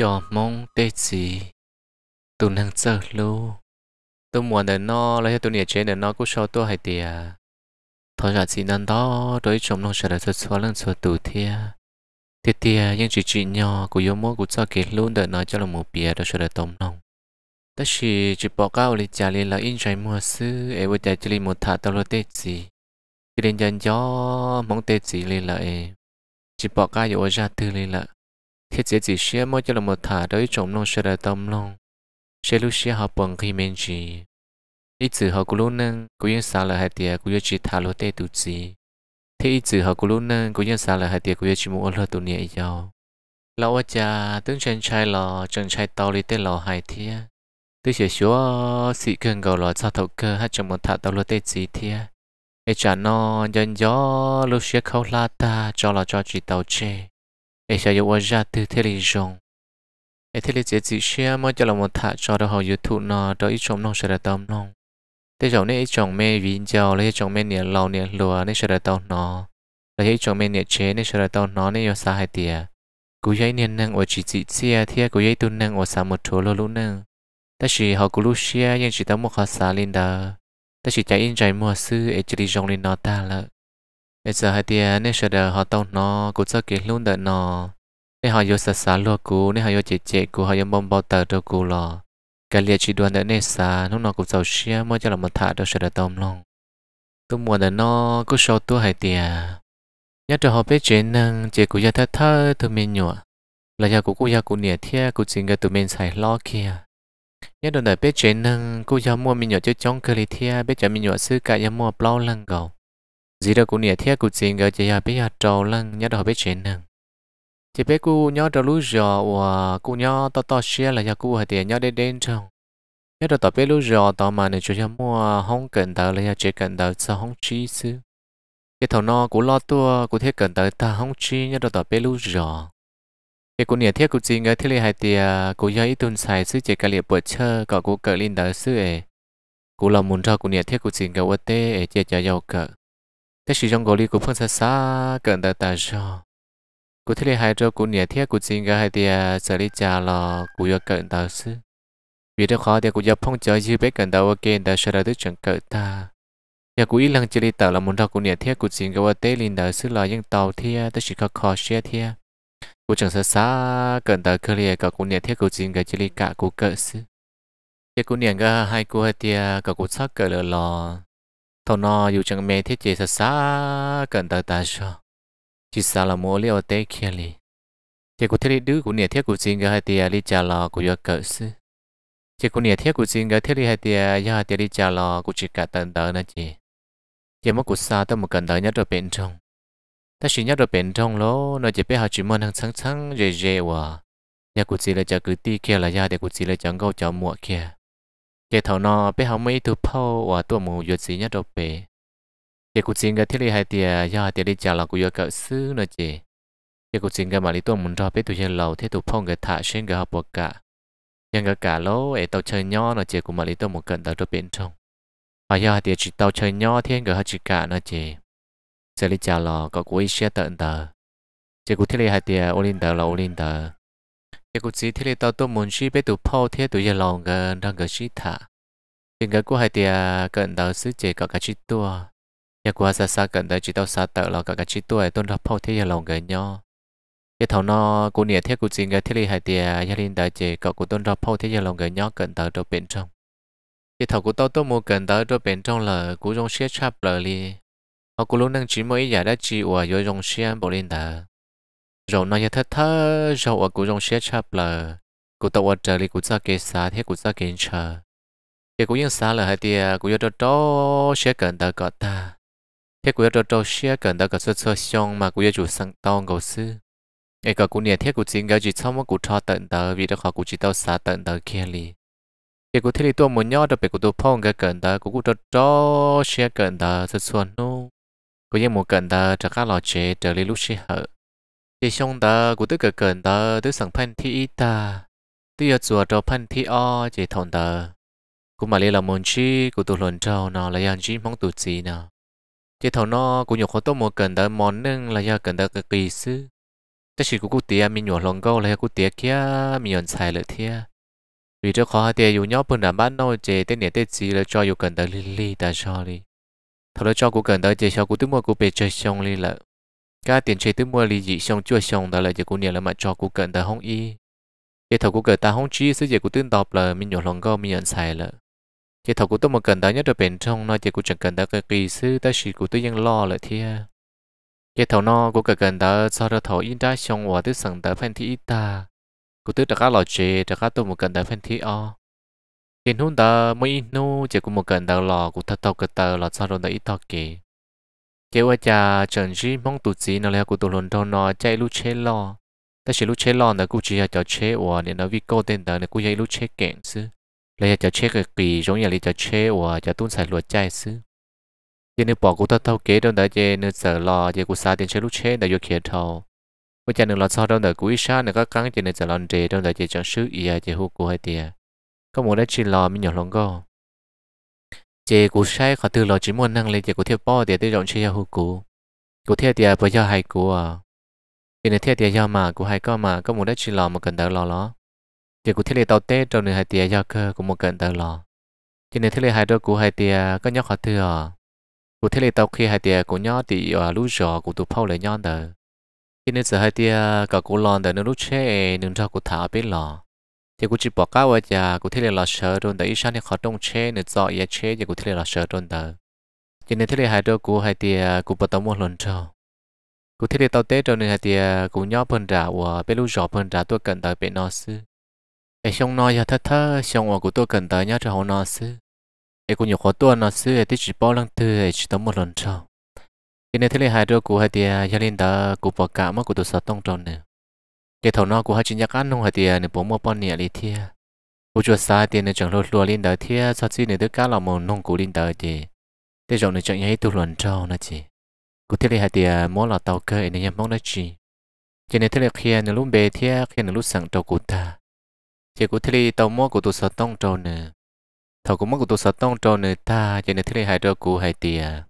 cho mong tê chỉ tụ năng sợ lu tôi muốn để nó lấy tôi nhảy trên để nó cũng sao tôi hay tiệt thôi là chỉ năng đó đối chống nông sẽ là xuất xóa lần xuất tụ thiệt thiệt thiệt nhưng chỉ chỉ nhỏ của yêu mốt của cho kết luôn để nói cho là một bia đó sẽ là tổng nông tất chỉ chỉ bỏ cao lên trả lên là in trái mua sư em bây giờ chỉ lên một thả tao lo tê chỉ chỉ lên dần gió mong tê chỉ lên lại chỉ bỏ cao rồi ra tư lên lại khi chỉ chỉ xe mỗi cho là một thả tới trộm nông xe đã tâm lòng xe lúc xe họ bằng khi men chỉ ít chữ họ cũng luôn nâng cũng yên xa là hai tia cũng yên chỉ thả lô tê tụ chỉ thế ít chữ họ cũng luôn nâng cũng yên xa là hai tia cũng yên chỉ muốn lơ tụ nhẹ giàu lão ở cha tướng chân trai lò chân trai tàu đi tên lò hai tia tôi sẽ xóa sĩ cần gọi là sao thầu cơ hát trong một thả tàu lô tê chỉ tia ai chả no nhân gió lúc xe khâu la ta cho là cho chỉ tàu chê ai sẽ yêu ra từ thế lý rộng ai thế lý dễ dĩ xe mới cho là một thả cho đó họ youtube nó đó ít chồng nó sẽ là tâm lòng thế chồng này ít chồng mẹ vì giàu lấy chồng mẹ nhiệt lầu nhiệt lùa nên sẽ là tâm nó lấy chồng mẹ nhiệt chế nên sẽ là tâm nó nên yêu xa hai tìa cú giấy niên năng ở chỉ chỉ xe thì cú giấy tu năng ở xa một chỗ lô lũ năng ta chỉ họ cú lũ xe nhưng chỉ tao một khó xa linh đó ta chỉ chạy in chạy mua sư ai chỉ đi dòng linh nó ta lợ bây giờ hai tia nên sợ đời họ tông nó cũng sợ kiến luôn đợi nó nên họ vô sạch xá lúa cũ nên họ vô chế chế cũ họ vô bông bao tờ đâu cũ lò cái liệt chỉ đoàn đợi nên xá lúc nó cũng giàu xia mới cho là một thả đâu sợ đời tông luôn. tôi muốn đợi nó cứ sâu tua hai tia nhớ cho họ biết chuyện năng chế cũ gia thất thơ tôi mình nhọ là gia cũ cũ gia cũ nẻ thia cũ chính cái tụi mình xài lo kia nhớ đợi biết chuyện năng cũ gia mua mình nhọ chứ chống cái liệt thia biết cho mình nhọ sư cả gia mua bao lần cầu dì đâu cũng nhẹ thiết cụ xin gọi chị hà biết hà trâu lăng nhớ đâu biết chuyện nè chị bé cụ nhớ đâu lú giờ và cụ nhớ to to xe là nhà cụ hay tiền nhớ đến đến trong nhớ đâu tao bé lú giờ tao mà này chủ nhà mua không cần tao là nhà chỉ cần tao sao không chi chứ cái thằng nó cũng lo tua cũng thiết cần tao ta không chi nhớ đâu tao bé lú giờ cái cụ nhẹ thiết cụ xin gọi thiết là hà tiền cụ nhớ ít tuần xài chứ chỉ cả liệp bữa chơi có cụ cỡ lên tới chứ ấy cụ là muốn cho cụ nhẹ thiết cụ chuyện gọi tê ấy chỉ cho giàu cỡ thế sử dụng gỗ lý của phong xa sa cần ta ta cho cụ thể hai chỗ cụ nhẹ thiết cụ chính cái hai địa xử lý trả lo cụ yêu cần ta sư vì đó khó thì cụ yêu phong chờ như biết gần ta ok ta sẽ ra được chuẩn cỡ ta nhà cụ ý lăng chỉ lý tạo là muốn ra cụ nhẹ thiết cụ chính cái tê linh ta sư là những tàu thiết ta chỉ có khó xe thiết cụ chẳng xa xa gần ta cơ lìa cả cụ nhẹ thiết cụ chính cái chỉ lý cả cụ cỡ sư nhà cụ nhẹ cái hai cụ hai địa cả cụ sắc cỡ lò thầu nó dù chẳng mê thiết chế xa xa cần ta ta cho chỉ sao là mua liệu tế kia li chỉ có thiết đứa của nhà thiết của xin gái hai tia đi trả lò của do cỡ sư chỉ có nhà thiết của xin gái thiết đi hai tia do hai tia li trả lò của chỉ cả tận tờ nữa chị chỉ mất của xa tới một cần tờ nhất rồi bên trong ta chỉ nhất rồi bên trong lô nó chỉ biết họ chỉ muốn hàng sáng sáng dễ dễ hòa nhà của chị là chờ cứ ti kia là do hai tia của chị là chẳng có chờ mua kia cái thầu nó bé không mấy tu phô và tu mù vô gì nhất đâu bé cái cuộc chiến cái thiết lý hai tia do hai tia đi chào là của vô cậu xứ nữa chị cái cuộc chiến cái mà đi tu muốn cho bé tu trên lầu thế tu phô cái thả xuyên cái học bậc cả nhưng cái cả lỗ ấy tao chơi nhỏ nữa chị của mà đi tu một cận tao cho bên trong và do hai tia chỉ tao chơi nhỏ thiên cái họ chỉ cả nó chị sẽ đi chào là có của ý xe tận tờ chị cuộc thiết lý hai tia ô linh tờ là ô linh cái cụ chỉ thì tao tôi muốn chỉ biết tụ phao thế tụ giờ lòng gần đang gần chỉ thả tiền gần của hai tiền gần đầu sứ chỉ có cái chi tua nhà của xa xa gần đây chỉ tao xa tợ là cả cả chỉ tua tôn đọc phao thế giờ lòng gần nhau cái thầu nó cụ nhẹ thế cụ chỉ gần thế hai tiền gia đình đại chỉ có cuộc tôn đọc phao thế giờ lòng gần nhau gần đầu đầu bên trong cái thầu của tao tôi muốn gần đầu đầu bên trong là cụ trong xe chắp lời đi, họ cụ luôn đang chỉ mỗi giả đã chỉ của rồi dòng xe bộ lên đầu rồi nó như thế thơ rồi ở cụ rong xe chập là cụ tàu ở trời cụ ra kia xa thế cụ ra kia chờ thế cụ yên xa là hai tia cụ yêu đó xe gần tới có ta thế cụ yêu đó xe gần tới có xuất xuất xong mà cụ yêu chủ sang tao ngầu sư ai cả cụ nhà thế cụ chính cái gì xong mà cụ cho tận tới vì đó họ cụ chỉ tao xa tận tới kia li thế cụ thấy li tôi muốn nhau được bị cụ tôi phong cái gần tới cụ cụ đó đó xe gần tới xuất sơ nô cụ yên một gần cần tới các là chế trở lên lúc xe hở chỉ xong ta cũng tôi cực cần ta tôi sẵn phân thi ta tôi giờ chùa cho phân thi o chỉ thon ta cũng mà lấy là môn chi cũng tôi luận cho nó là yan chi mong tụt gì nào chỉ thầu nó cũng nhiều khó tốt một cần ta món nâng là do cần ta cực kỳ sư chắc chỉ của cụ tía mình nhiều lòng câu là cụ tía kia mình nhận sai lợi thia vì cho khó tía dù nhau bên đảm bán nô chế tên nhẹ tên gì là cho dù cần ta li li ta cho đi thầu nó cho cụ cần ta chế cho cụ tôi mua cụ bề chơi xong li lợi cả tiền chơi tới mua lì dị xong chua xong đó là giờ cô nhà là mà cho cô cận ta không y cái thầu cô cận ta không chi sẽ giờ cô tin đọc là mình nhỏ lòng go mình nhận sai là cái thầu cô tôi mà cần ta nhất là bên trong nó giờ cô chẳng cần ta cái kỳ sư ta chỉ vẫn lo là thia cái thầu nó cô cần ta sau đó thầu in ra xong và tôi sẵn ta phen thi ta cô tôi đã cá lò chế đã cá tôi một cần ta phen thi o tiền hôn ta mới nô giờ cô một cần ta lò cô thật tao cần ta lò sau đó ta ít tao kì kế ở nhà trần gì mong tụt gì nó là của tụi lồn đầu nó chạy lúc chế lo ta chỉ lúc chế lo nó cũng chỉ là cho chế ủa nên nó vì cô tên đó nó cũng chạy lúc chế kẹn chứ lấy cho chế cái kỳ giống như là cho chế ủa cho tuân sai luật chạy chứ chỉ nếu bỏ cũng tao thâu kế đâu đó chỉ nếu sợ lo chỉ cũng xa tiền chế lúc chế là vô kia thâu bây giờ nếu lo sao đâu đó cũng ít sa nữa có căng chỉ nếu sợ lo đề đâu đó chỉ chẳng sức ý à chỉ hú của hay tiền có muốn đã chỉ lo mình nhỏ lòng go chế cú sai khó từ lò chỉ muốn năng lên chế cú thiệp bỏ để tự rộng chơi hữu cú cú thiệp thì bây giờ hay cú à thì nếu thiệp thì giờ mà cú hay có mà có một đất chỉ lò một cần đỡ lò ló chế cú thiệp là tàu tết trong nửa hai tiệt giờ cơ cũng một cần đỡ lò thì nếu thiệp là hai đôi cú hai tiệt có nhóc khó từ à cú thiệp là tàu khi hai tiệt cú nhóc thì à lú giò cú tụ phao lại nhon đỡ thì nếu giờ hai tiệt à, có cú lòn đỡ nửa lú chế nửa cho cú thả bên lò thì cũng chỉ bỏ cá vào nhà cũng thấy là sợ rồi đấy sao thì khó trông chế nữa dọ ya chế thì cũng thấy là sợ rồi đó cho nên thấy là hai đứa cũng hai tia cũng bắt đầu một lần cho cũng thấy là tao tết rồi này tia cũng nhóc phần trả của bé lúc rõ phần trả tôi cần tới bé nó sư ấy xong nói cho thật thơ xong rồi của tôi cần tới nhá cho họ nó sư ấy cũng nhiều khó tôi nó sư thì chỉ bỏ lần thứ ấy chỉ tới một lần cho cho nên thấy là hai đứa cũng hai tia gia đình đó cũng bỏ cả mà của tôi sợ tông tròn nữa cái thầu nó của hai chị nhạc ăn nông hai tiền nên bố mua bón nhẹ đi thia cô chuột sai tiền nên chẳng lo lùa lên đời thia sau khi nên đứa cả làm một nông cụ lên đời chị để chọn nên chẳng nhảy tu luận trâu nữa chị cô thiết hai tiền mỗi là tàu cơ nên nhầm mong nữa chị cho nên thiết kia nên lúc bề thia khi nên lúc sẵn trâu cụ ta chị cô thiết tàu mua của tụ sở tông trâu nè thầu cũng mất của tụ sở tông trâu nè ta cho nên thiết hai trâu cụ hai tiền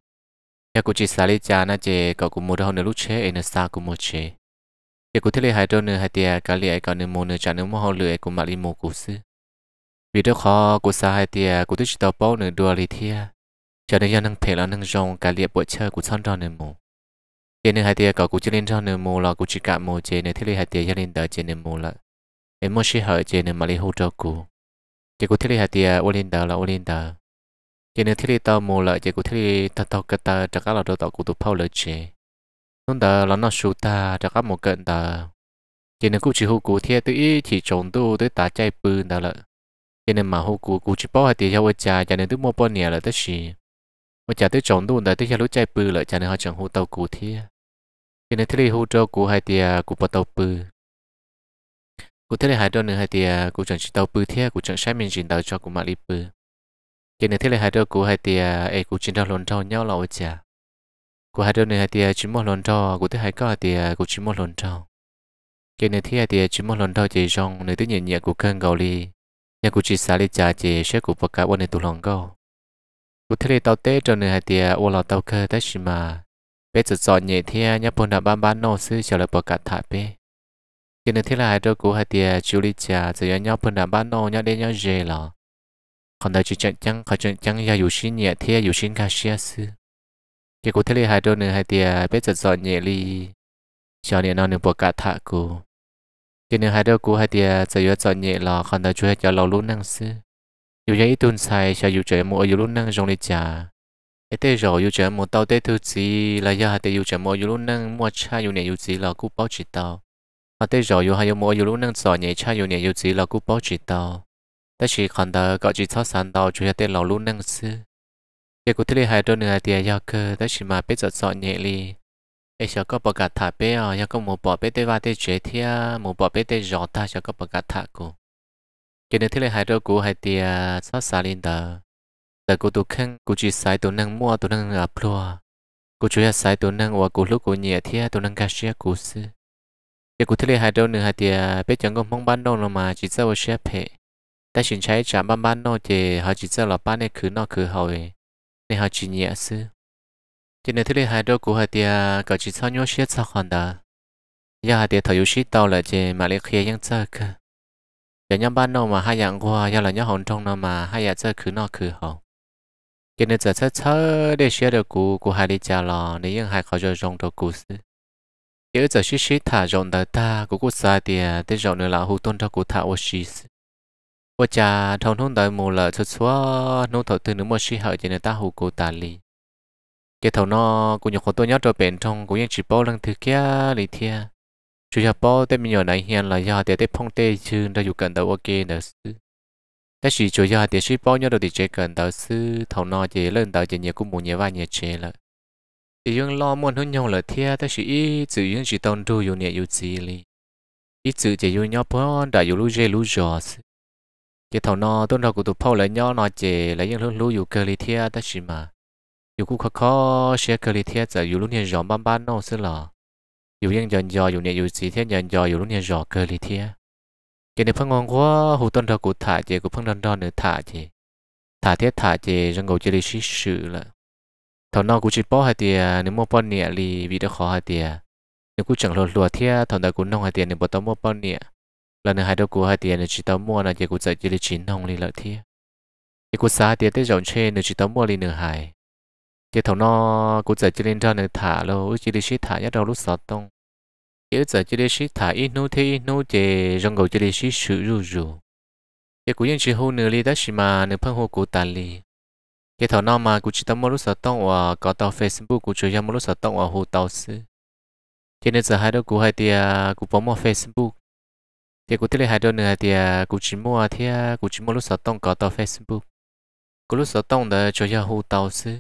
nhà cô chỉ xài lý cha na chị cậu cũng mua đâu nè lúc chế nên xa cũng mua chế để cụ thể là hai trâu nữa hai tia cả lệ cả nửa mồ nửa chả nửa mồ hồ lưỡi của mà li mồ cụ sư vì đó khó cụ sa hai tia cụ tôi chỉ tàu bao nửa đua li thia cho nên do năng thể là năng rong cả lệ bội chơi của son tròn nửa mồ thế nửa hai tia cả cụ chỉ lên tròn nửa mồ là cụ chỉ cả mồ chơi nửa thế là hai tia gia lên tới chơi nửa mồ là em muốn chỉ hỏi chơi nửa mà li hỗ trợ cụ chỉ cụ thể là hai tia ô linh tới là ô linh tới chế nửa thế là tàu mồ là chế cụ thế là tàu tàu cái tàu chắc là tàu cụ tôi phao lợi chơi nó đã là nó sụt ta cho các một cận ta cho nên cũng chỉ hô cú thiệt tự ý chỉ trồng tu tới tá chạy bự ta lợ cho nên mà hô cú cú chỉ bỏ hay tiền cho vợ cha cho nên tự mua bao nhiêu là tới gì mà cha tới trồng tu tới tới cho lúc chạy bự lợ cho nên họ chẳng hô tàu cú thiệt cho nên thế hô trâu cú hai tiền cú bỏ tàu bự cú thế hai đôi nữa hai tiền cú chẳng chỉ tàu bự thiệt cú chẳng sai mình chỉ tàu cho cú mà đi bự cho nên thế hai đôi cú hai tiền ấy cú chỉ tàu lộn trâu nhau là vợ cha của hai đứa này thì à, chỉ một lần cho của thứ hai có thì à, của chỉ một lần cho cái này thì à, thì chỉ một lần cho chỉ trong nơi thứ nhẹ nhẹ của cơn gầu li nhà của chị xả li trà chỉ sẽ của bậc cả bên này tụ lòng câu của thứ này tao tết trong này thì ô lò tao cơ tới chỉ mà bé chợt giọt nhẹ thì nhà bồn đã ban ban nô sư trở lại bậc cả thải bé cái này thì là hai đứa của hai thì chú li trà rồi nhà bồn đã ban nô nhà đây nhà dê là còn đây chỉ chẳng chẳng khỏi chẳng chẳng nhà dù xin nhẹ thì dù xin cả xia sư cái cụ thế là hai đôi nữa hai tia biết giật giọt nhẹ li cho nên nó nên bộ cả thạ cụ cái nửa hai đôi cụ hai tia giờ yếu giọt nhẹ lò còn ta chú hết cho lò lún năng sư dù giấy tuôn sai cho dù trời mua dù lún năng trong li trà cái tê rồi dù trời mua tàu tê thứ gì là do hai tia dù trời mua dù lún năng mua cha dù nhẹ dù gì là cụ bao chỉ tàu họ tê rồi dù hai dù mua dù lún năng giọt nhẹ cha dù nhẹ dù gì là cụ bao chỉ tàu ta chỉ còn ta gọi chỉ thoát sàn tàu chú hết tê lò lún năng sư เกี่ยวกับที่หายตัวเนื้อเตียยาคือได้ชิมาเป็ดจดสอนเยลีเอชก็ประกาศถ่ายเป็ดยาก็หมูบอเป็ดได้ว่าได้เจเทียหมูบอเป็ดได้ยอตาชก็ประกาศถ่ายกูเกี่ยวกับทยหายตัวกูหายเตียซอสาลินเดอร์แต่กูตัวขึ้นกูจีสายตัวนั่งมั่วตัวนั่งอัพลัวกูช่วยสายตัวนั่งว่ากูลูกกูเหนียเทียตัวนั่งกชเชียกูซื้อเกี่ยวกับที่หายตัวเนื้อหายเตียเป็ดจังก็มองบ้านโดนลงมาจีเจ้าเชียเพ่แต่ฉันใช้จากบ้านบ้านโนเจเาจีเจ้าหลับบ้านในีคืนนอกคือเฮาเอง nên họ chỉ nhẹ sư chỉ nên thứ đi hai đôi của họ thì có chỉ sao nhau xiết sao hoàn đó giờ họ thì thầu yếu xiết tàu là chỉ mà lấy khía những chơi cơ giờ nhóm ban đâu mà hai dạng qua giờ là nhóm hồng trong nó mà hai dạng chơi cứ nó cứ hậu cho nên giờ chắc chắn để xiết được của của hai đi chào lò nên những hai khó cho rong được của sư giờ giờ xiết xiết thả rộng đời ta của quốc gia thì để rộng nữa là hữu tôn cho của thả oasis ว่าจะทองทุ่งตอยมูลชัชัวนู่นถอดตื่นนึกว่าชีเหยจะในตาหูกูตาลีเจ้าทองนอกูยังคนตัวยัดตัวเป็นทองกูยังจีบโป้ลังถือแก่ลีเทียชูชาโป้แต่มีอยู่ไหนเฮียนลายยาแต่ได้พ่องเตยชื่นได้อยู่กันแต่ว่าเกนเดอซื้อแต่ชีชูยาแต่ชีโป้ยัดตัวติเจกันแต่ซื้อทองนอเจเล่นแต่เจเนี่ยกูมูเนี่ยว่าเนี่ยเชละอียังรอมวนหุ่นยงเลยเทียแต่ชีอีจือยังจีตอนดูอยู่เนี่ยอยู่จีลีอีจือจะอยู่ยอดพ้นแต่อยู่ลู่เจลู่จอซื้อกี่ยวนอต้นเรากูตุพ่อเลยย่อนอเจและยังรู้อยู่เกลิเทียตั้งชิมาอยู่กูอข้อเชียเกลิเทียจะอยู่รุ่นเนี่ยยอมบ้านบ้านนอเสิหล่ออยู่ยังยันยออยู่เนี่ยอยู่สีเทียยันยออยู่รุ่นเนี่ยจอเกลิเทียเกี่ยวพังงว่าหูต้นเรากูถ่ายเจกูพังดอนดอนเนื้อถ่ายเจถ่ายเทียถ่ายเจยังงูเจริชิสื่อละถอนอกูชิป้อหัเตียนึ่งโมปอนเนียลีวีดะขอหัเตียนึ่งกูจังรัวเทียถอนตะกูน้องหัเตียนึ่งบตโมปอนเนีย lần này hai đứa của hai tiền chỉ tao mua là chỉ của dạy chỉ là chín hồng lì lợi thi chỉ của xa tiền tới rộng trên nữa chỉ tao mua lì nửa hải chỉ thằng nó của dạy chỉ lên ra nửa thả lâu chỉ là shit thả nhất đầu lúc sáu tông chỉ dạy chỉ là shit thả ít nô thế ít nô chỉ rong gầu chỉ là shit sự rù rù chỉ của những chỉ hô nửa lì đó chỉ mà nửa phân hô của tàn lì chỉ thằng nó mà của chỉ tao mua lúc sáu tông và có tao facebook của chơi ra mua lúc sáu tông và hô tao sư chỉ nữa giờ hai đứa của hai tiền của bấm mua facebook thì cụ thể là hai đôi nữa thì cụ chỉ mua thì cô chỉ mua lúc sáu tông có tàu facebook cụ lúc sáu tông đó cho nhau hụ tàu sư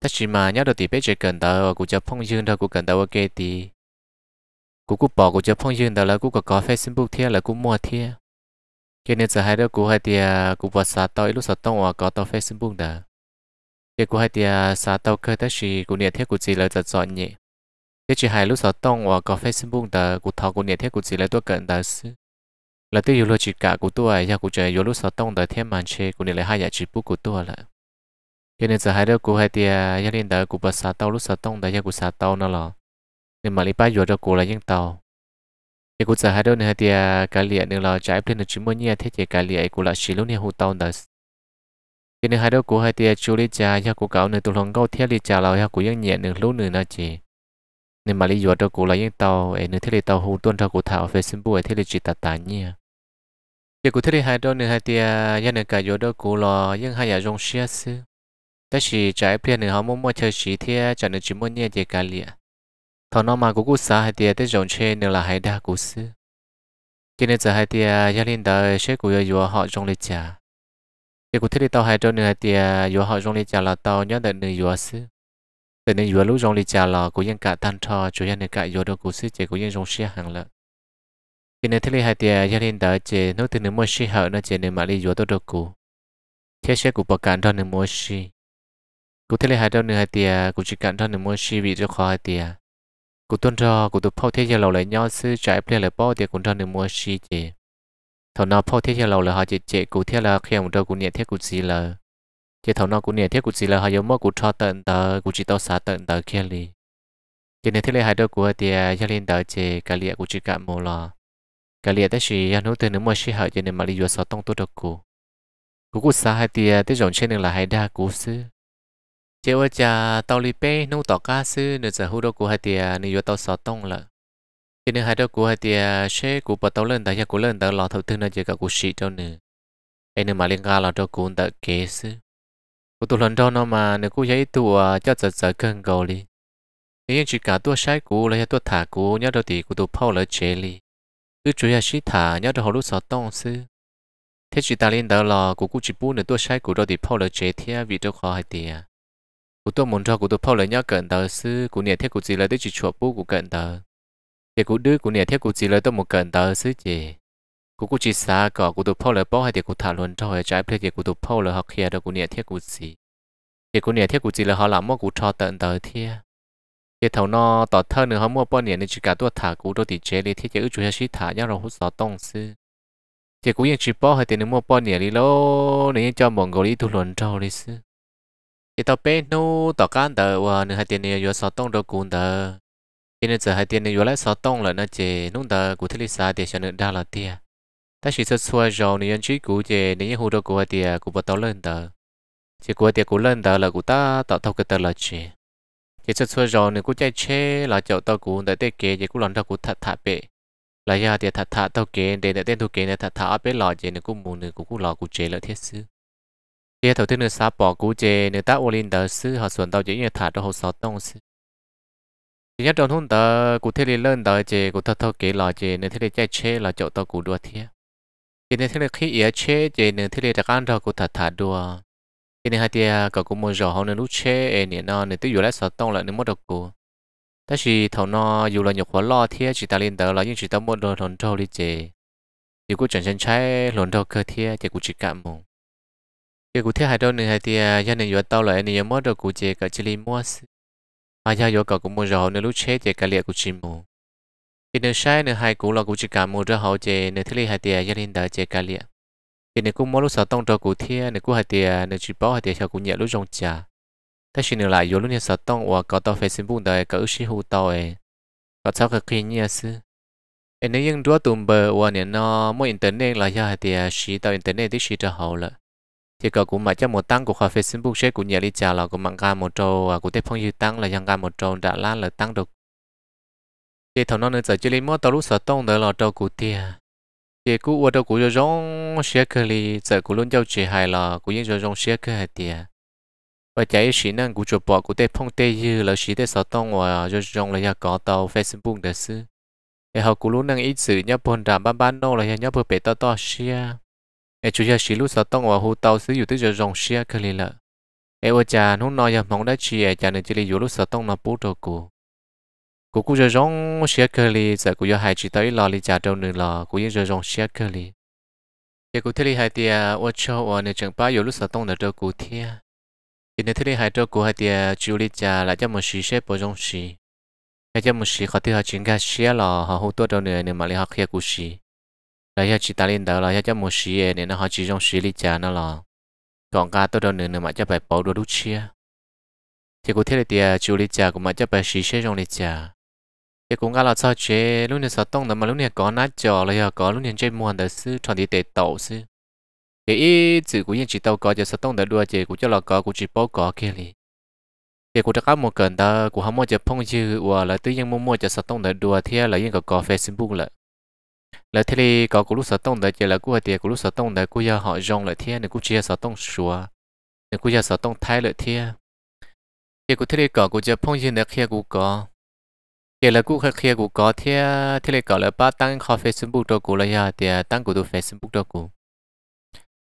tất chỉ mà nhớ được thì bây giờ cần tàu cô chơi phong dương đó cụ cần tàu ok thì cô cụ bỏ cô chơi phong dương đó là cô có có facebook thì là cô mua thì cái nên giờ hai đứa cụ hai thì cụ bỏ sáu tàu lúc sáu tông có tàu facebook đó cái cụ hai thì sáu à, tàu cơ tất chỉ cô niệm thế cô chỉ là giật dọn nhỉ thế chỉ hai lúc sau tông và có Facebook đã cụ thảo cụ nhiệt thấy cụ chỉ là tôi cần đã xứ là tiêu lo chỉ cả của tôi ya cụ chơi vô lúc sau tông đã thêm màn chơi cụ nhiệt lại hai nhà chỉ bút của tôi là cho nên giờ hai đứa cụ hai tia ya lên đã cụ bắt sa tàu lúc sau tông đã ya cụ sa tàu nó là nên mà đi ba vô cho cụ là những tàu thì cụ giờ hai đứa này tia cái liệt nữa là trái lên được chỉ mua nhia thế chỉ cái liệt cụ là chỉ lúc này hụt tàu đã cho nên hai đứa cụ hai tia chú lý cha ya cụ cáo nữa tụi lòng câu thiết lý cha là ya cụ yên nhẹ nữa lúc nữa nó chỉ nên mà lý do đó cô là những tàu ấy nên thế này tàu hùng tuân theo của thảo về sinh bùi thế này chỉ tạt tán nhỉ giờ của thế này hai đó nên hai tia gia nên cả do đó cũng là những hai nhà rong xia sư ta chỉ trái phiền nên họ muốn mua chơi chỉ thế chẳng nên chỉ muốn nhẹ chỉ cả lìa thằng nó mà của cô xã hai tia tới rong chơi nên là hai đa của sư cho nên giờ hai tia gia linh đời sẽ của do họ rong lịch trả giờ của thế này tàu hai đó nên hai tia do họ rong lịch trả là tàu nhớ được người do sư từ nên vừa lúc rong lì chả là của dân cả tan trò chủ nhân này cả vừa đâu của sẽ chế của dân rong xe hàng lợ khi nên thế này hai tia gia đình đã chế nô từ nên mua xe hở nó chế nên mà đi vừa đâu đâu cũng thế xe của bậc cản đó nên mua xe cụ thế này hai đâu nên hai tia cụ chỉ cản đó nên mua xe vì cho khó hai tia cụ tuân trò cụ tụt phao thiết gia lâu lại nhau sư trái plei lại bỏ tia cũng đó nên mua xe chế thằng nào phao thiết gia lâu lại họ chỉ chế cụ thiết là khi ông đâu cũng nhẹ thiết cụ gì là thì thầu nó cũng nè thiết cũng chỉ là hai giống mỗi cũng cho tận tờ cũng chỉ tao xả tận tờ kia li cho nên thiết là hai đôi của thì cho à, nên tờ chế cái liệt cũng chỉ cả mồ lo cái liệt tới chỉ anh hữu từ nếu mà sĩ hợp cho nên mà đi do sáu tông tôi được cũ cụ cụ xa hai thì tới dòng trên là hai đa cụ sư chế ở cha tao li pe nô tỏ ca sư nữa giờ hữu đôi của hai thì nếu do tao sáu tông là cho nên hai đôi của hai thì sẽ cụ bắt tao lên tờ nhà cụ lên tờ lò thầu tư nữa chỉ cả cụ sĩ đâu nữa anh em mà liên ga là cho cũ tờ kế sư cô tụ lần đó nó mà nếu cô giấy tụ à, cho giật giật cơn cầu đi nhưng chỉ cả tua sai cũ lấy tua thả cũ nhớ đầu thì cô tụ phao lỡ chế đi cứ chú ý sĩ thả nhớ đầu lúc sáu tông sư thế chỉ ta lên đó là của cô chỉ bu nữa tua sai cũ đầu thì phao lỡ chế thế vì đâu khó hay tiền à. cô tôi muốn cho cô tôi phao lỡ nhớ cận tờ sư cô nhà thế cô chỉ là tới chỉ chuột bu của cận tờ thì cô đưa cô nhà thế cô chỉ là tôi một cận tờ sư gì กูกูจีสาก็กูดูพ่อเลยป้อให้เด็กกูถ่ายลนเท่าไหร่ใจเพลเด็กกูดูพ่อเลยเขาเคลียร์เด็กกูเนี่ยเทียกูสีเด็กกูเนี่ยเทียกูจีเลยเขาหลังมั่วกูชอเตินเตอเทียเด็กเท่านอต่อเท่าเนื้อเขามั่วป้อเนี่ยในจิกาตัวถ่ากูตัวติเจเลยเทียจะอึจุยชิถ่ายย่าเราหุ่นสอต้องซื้อเด็กกูยังจีป้อให้เด็กเนื้อมั่วป้อเนี่ยลีโลเนี่ยจอมมองโกลีทุลนเท่าเลยซื้อเด็กต่อเป็นนู้ต่อการเตอว่าเนื้อให้เด็กเนี่ยอยู่สอต้องเรากูเตอเด็กเนี่ยจะให้เด็กเนี่ยอยู่ไรสอต้องเลยนะเจนุ่งเตอกูที่ลิซาเด็กชนเนื้อดาลเตีย ta chỉ sơ xua rồi nếu anh chỉ cú thì nếu như hồ đồ của thì cú bắt đầu lên tờ chỉ của thì cú lên tờ là cú ta tạo thâu cái tờ là chỉ chỉ sơ xua rồi nếu cú chạy chế là chỗ tao cú để tê kế chỉ cú lần tao cú thật thà bể là giờ thì thật thà tao kế để để tên thu kế để thật thà bể lò chỉ nếu cú muốn nếu cú cú lò cú chế là thiết sư thì thầu thứ nữa sao bỏ cú chế nếu ta ô lên tờ sư họ xuống tao chỉ như thả cho hồ sáu tông sư thì nhất trong hôn tờ cụ thể lên tờ chế cụ thật thâu kế lò chế nếu thế để chạy chế là chỗ tao cú đua thiết cái này thế là khi ý chế thì nên thế là chắc ăn đâu cũng thật thật đùa cái này hai địa à, có cũng muốn rõ hơn nên lúc chế nên nó nên tự dụ lại sợ tông lại nên mất được cô ta chỉ thầu nó dù là nhục quá lo thế chỉ ta liên đó là những chỉ ta muốn đồ thằng trâu đi chế thì cũng chẳng chẳng trái lồn đâu cơ thế thì cũng chỉ cảm mù cái cụ thế hai đâu nên hai tia gia nên dụ tao lại nên mất được cô chế cả chỉ liên mua Mà gia dụ cả cũng muốn rõ hơn nên lúc chế thì cả liệt cũng chỉ mù thì nơi sai nơi hai cũng là cũng chỉ cả một ra hậu chế nơi thứ hai tiền gia đình đã chế cả liệt thì nơi cũng mỗi lúc sáu tông cho cụ thiên nơi cũng hai tiền nơi chỉ bảo hai tiền theo cũng nhẹ lúc rong trà ta xin lại yếu lúc nhà sáu tông hoặc có tàu facebook đời có ước hữu tàu có sao cái kia nhớ sư em nếu những đứa tụm bờ hoặc nên nó mỗi internet là do hai tiền sĩ tàu internet thì sĩ cho hậu lợ thì có cũng mà cho một tăng của khoa facebook sẽ cũng nhẹ lý trà là cũng mang ra một trâu và cũng tiếp phong như tăng là dân ra một trâu đã lan là tăng được chế thầu nó nên giờ chỉ lên mua tàu lúc sợ tông đỡ lò trâu cụ tia chế cũ ở đâu cụ cho rong xe cơ li giờ cụ luôn giao chỉ hài lò cụ yên cho rong xe cơ hạt tia và chạy xí năng cụ chụp bỏ cụ tê phong tê như là xí tê sợ tông và cho rong là nhà có tàu facebook để xứ để họ cụ luôn năng ít sự nhấp bồn đàm bán bán nô là nhấp bờ bể to to xe để chủ nhà xí lúc sợ tông và hồ tàu sử xứ อยู่ tới giờ rong xe cơ li lợ เอวจานหุ่นนอยมองได้เชียจานนึงจะรีอยู่รู้สึกต้องนับปุ๊ดกู cô cũng giờ rong xe cơ li giờ cô giờ hai chị tới lò li trả trâu nữa lò cũng giờ rong xe cơ li giờ cô thấy li hai tia ô cho ô nè chẳng ba yếu lúc sáu tông dạ nè trâu cụ thia giờ nè thấy li hai trâu cô hai tia chú li trả lại cho một xí xe bỏ rong xí hay cho một xí khó tiêu họ chính cả xe lò họ hút tua trâu nữa nên mà li họ kia cô xí lại cho chị ta lên đó là cho một xí e nên nó họ chỉ rong xí li trả nó lò còn cả tua đâu nữa nên mà cho phải bỏ đồ đút chia thì cô thấy li tia chú li trả cũng mà cho phải xí xe rong li trả thì cũng gọi là sao chế lúc này sao tông là mà lúc này có nát trò là giờ có lúc này chơi mua hàng sư chọn đi tệ tẩu sư thì ý chữ của yên chỉ tàu có giờ sao tông đã đua chế của cho là có của chỉ bao có kia đi thì của các một cần ta của họ mua chế phong dư và là tự nhiên mua mua cho sao tông đã đua thì là yên có có facebook là là thì có của lúc sao tông đã chế là của thì của lúc sao tông đã của giờ họ dùng là thì là của chia sao tông xua là của giờ sao tông thay là thì thì của thế này có của chế phong dư là kia của có giờ là cũng khai cũng có thế thế là có là ba tăng khó Facebook đó cũng là ya thì tăng của đồ Facebook đó cũng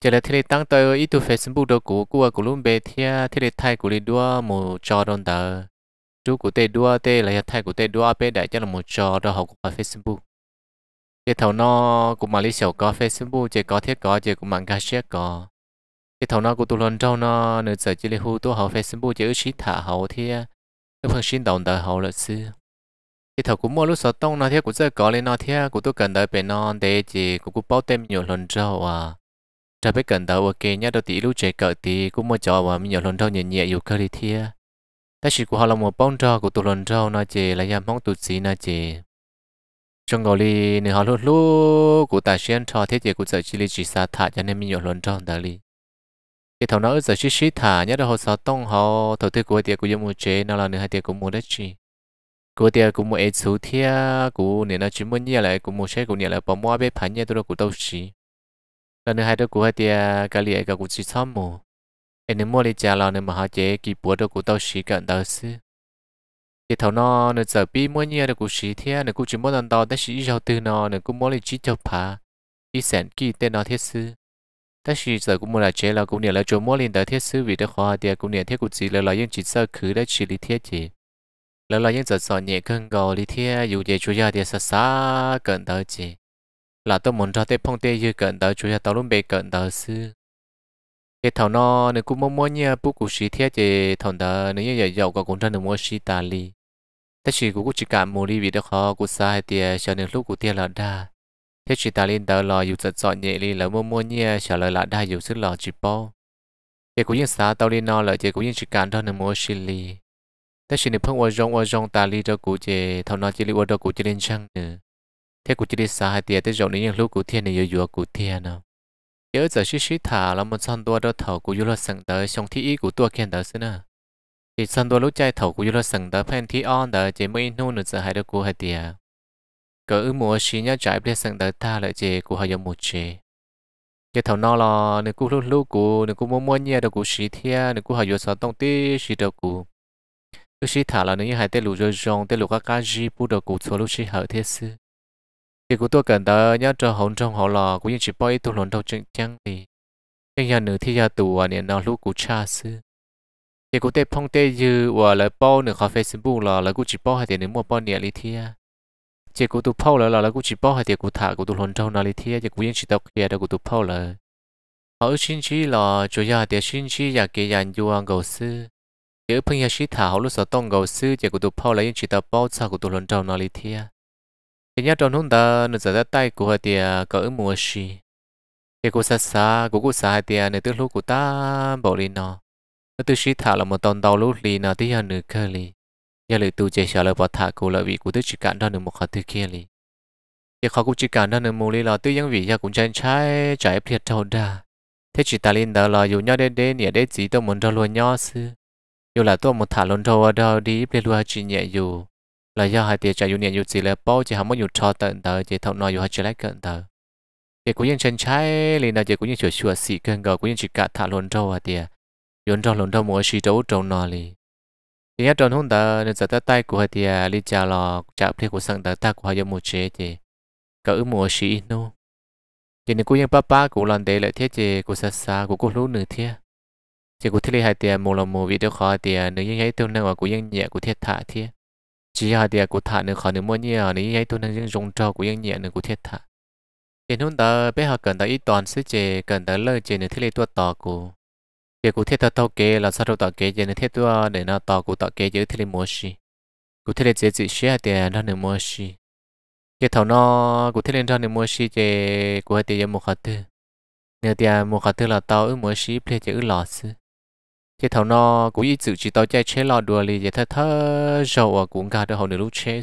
giờ là thế là tăng tới ít đồ Facebook đó cũng cũng cũng luôn bé thế thế là thay cũng đi đua một trò đơn tờ chú của tê đua tê là thay của tê đua bé đại cho là một trò đó học của Facebook giờ thầu nó cũng mà lý sầu có Facebook chỉ có thiết có chỉ cũng mạng cá share có cái thầu nó của tôi lần trâu nó nữa giờ chỉ là hu tôi học Facebook chỉ ít thả hậu thế cái phần sinh động đời hậu là xưa thì thầu cũng mua lúc sáu tông nó thế cũng rất có lên nó thế cũng tôi cần đợi bên non để chỉ cũng cũng bao tem nhiều lần trâu à trở biết cần đợi ok nhá đầu tí lúc chạy cỡ thì cũng mua cho mà nhiều lần trâu nhẹ nhẹ yêu cơ đi thế ta chỉ của họ là một bông cho của tôi lần trâu nó chỉ là nhằm mong tôi xin nó chỉ trong gọi đi nếu họ lúc lúc của ta xuyên trò thế chỉ cũng sợ chỉ là chỉ xa thả cho nên nhiều lần trâu đợi đi cái thầu nó giờ chỉ xí thả nhá đầu họ sáu tông họ thầu thế của tiệc của dân mua chế nó là nửa hai tiệc của mua đất chỉ cô tia cũng một ít số thia cô nè nó chỉ muốn nhia lại cũng một xe cũng nè là bỏ mua bé phản nhia tôi cũng đâu xí Nên hai đó cô hai tia cái liệt cái cũng chỉ xong anh em mua đi trả lo nên mà họ chế kỳ bữa đó cũng đâu xí cận đâu xí thì thầu nó nó giờ bị mua nhia được cũng xí thia nên cũng chỉ muốn ăn to tới xí giàu từ nó nên cũng muốn đi chỉ cho phá đi sản kỳ tên nó thiết sư ta chỉ giờ cũng muốn là chế là cũng nè là chỗ mua lên đó thiết sư vì đó khó tia cũng nè thiết cũng chỉ là lo những chỉ sơ khứ đã chỉ lý thiết chế lâu lâu những giờ giờ nhẹ cơn gò đi thia dù về chủ gia thì xa xa cận tới chỉ là tôi muốn cho tết phong tê như cận tới chủ gia tao luôn bị cận tới sư cái thằng nó nếu cũng muốn muốn nha bố cụ sĩ thia thì thằng đó nếu như vậy giàu có cũng chân được mua sĩ ta lý. thế chỉ cũng chỉ cả mua đi vì đó khó cũng sai tiền cho nên lúc của tiền là đa thế chỉ ta lên đó là dù giật giọ nhẹ li là mua mua nha sợ lời là đa dù sức lò chỉ bao cái cũng như sao tao lên nó là cái cũng như chỉ cả cho nó mua sĩ li thế xin phong ở trong ở trong ta li cho cụ chế thâu nó chỉ li ở đó cụ chế lên chăng nữa ừ. thế cụ chế đi xa hai tiệt thế rồi những lúc cụ thiên này vừa cụ thiên nào nhớ giờ xí xí thả là một sân đua đó thầu cụ vừa sừng tới trong thi ý của tua khen tới xin à thì sân đua lúc chạy thầu cụ vừa sừng tới phen thi on tới chỉ mới nô nữa giờ hai đứa cụ hai tiệt cỡ ư mùa xí nhá chạy bên sừng tới ta lại chế cụ hai giờ một chế cái thầu nó là nếu cụ lúc lúc cụ nếu cụ muốn mua nhà đó cụ xí thiên nếu cụ hai giờ sáu tông tí xí đó cụ lúc xí thả là nếu hai tê lù rơi rong tê lù các cá gì bù đầu cụ số lúc xí hở thế sư thì cụ tôi cần tới nhớ cho hồn trong họ lò cũng như chỉ bơi tu lồn đầu chân chăng thì nhưng nhà nữ thì nhà tù à nên nó lúc cụ cha sư thì cụ tê phong tê dư và lại bao nửa khỏi facebook là lại cụ chỉ bao hai tiền nếu mua bao nhẹ lý thi à chỉ cụ tu bao là là cụ chỉ bao hai tiền cụ thả cụ tôi lồn trong nó lý thi à chỉ cụ yên chỉ đọc kia đó cụ tôi bao là họ xin chỉ là chủ nhà tiền xin chỉ nhà kia nhà du ăn cầu sư nếu phân nhà sĩ thảo lúc sở tông gầu sư chỉ của tụ phao lấy chỉ tập bao xa của tụ lần trâu nào lý thia thì nhớ trong hôm ta nửa giờ tay của hai tia có ứng mùa sĩ thì cô xa xa của cô xa hai tia nửa tức lúc của ta bảo lý nó nửa tư sĩ thảo là một tông đầu lúc lý nó tí hơn nửa cơ lý giờ lời tu chế sở lời bỏ thả của lợi vị của tức chỉ cản ra nửa một khả tư kia lý thì khó cũng chỉ cản ra nửa mù lý là tư những vị giờ cũng chân trái trái ép liệt trâu thế chỉ ta lên đó là dù nhau đến đến nhỉ đến chỉ tôi muốn ra luôn nhau xưa อยู่หลายตัวมันถ่ายลนทัวร์เดาดีเปลี่ยนรัวจีเนี่ยอยู่หลายย่าหายเตียใจอยู่เนี่ยอยู่สิเลยป้อจะหาไม่อยู่ทอเตินเตอจะทำนอยอยู่หายใจไรเกินเตอเด็กกูยังเชนใช้เลยนะเด็กกูยังเฉยชัวสีเกินเก่ากูยังจิกะถ่ายลนทัวร์เตียย้อนทัวร์ลนทัวร์มัวชีโตตรงนอเลยเดี๋ยวตอนหุ่นเตอเนี่ยจะตัดใต้กูหายเตียลิจาลอกจับเพื่อกูสั่งเตอตากูหายมูเจเจก็อือมัวชีนู่ chỉ nên cố gắng ba ba cố làm để lại thế chế cố sát xa cố cố lú nửa thế chỉ cụ thiết hai tiền một là một video khó tiền nếu như ấy tôi năng và cụ yên nhẹ của thiết thả thiết chỉ hai tiền cụ thả nếu khó nếu muốn nhẹ nếu như ấy tôi nâng những dùng trâu của yên nhẹ nữa cụ thiết thả tiền hôm đó bé họ cần tới ít toàn sứ chế cần tới lời chế nữa thiết lý tuột tỏ của chỉ cụ thiết thao tàu kế là sao tàu tỏ kế chế nữa thiết tuột để nó tỏ của tàu kế chế thiết lý mua gì cụ thiết lý chế chỉ xe tiền nó nữa mua gì chế thầu nó cụ thiết lý cho nữa mua gì chế của hai tiền một khó thứ nếu tiền một khó thứ là tàu ước mua gì ple chế ước lọ xứ thì thầu nó cũng ý chữ chỉ tao chơi chế lò đùa lì vậy thơ thơ dầu ở cũng cả được hầu nửa lúc chế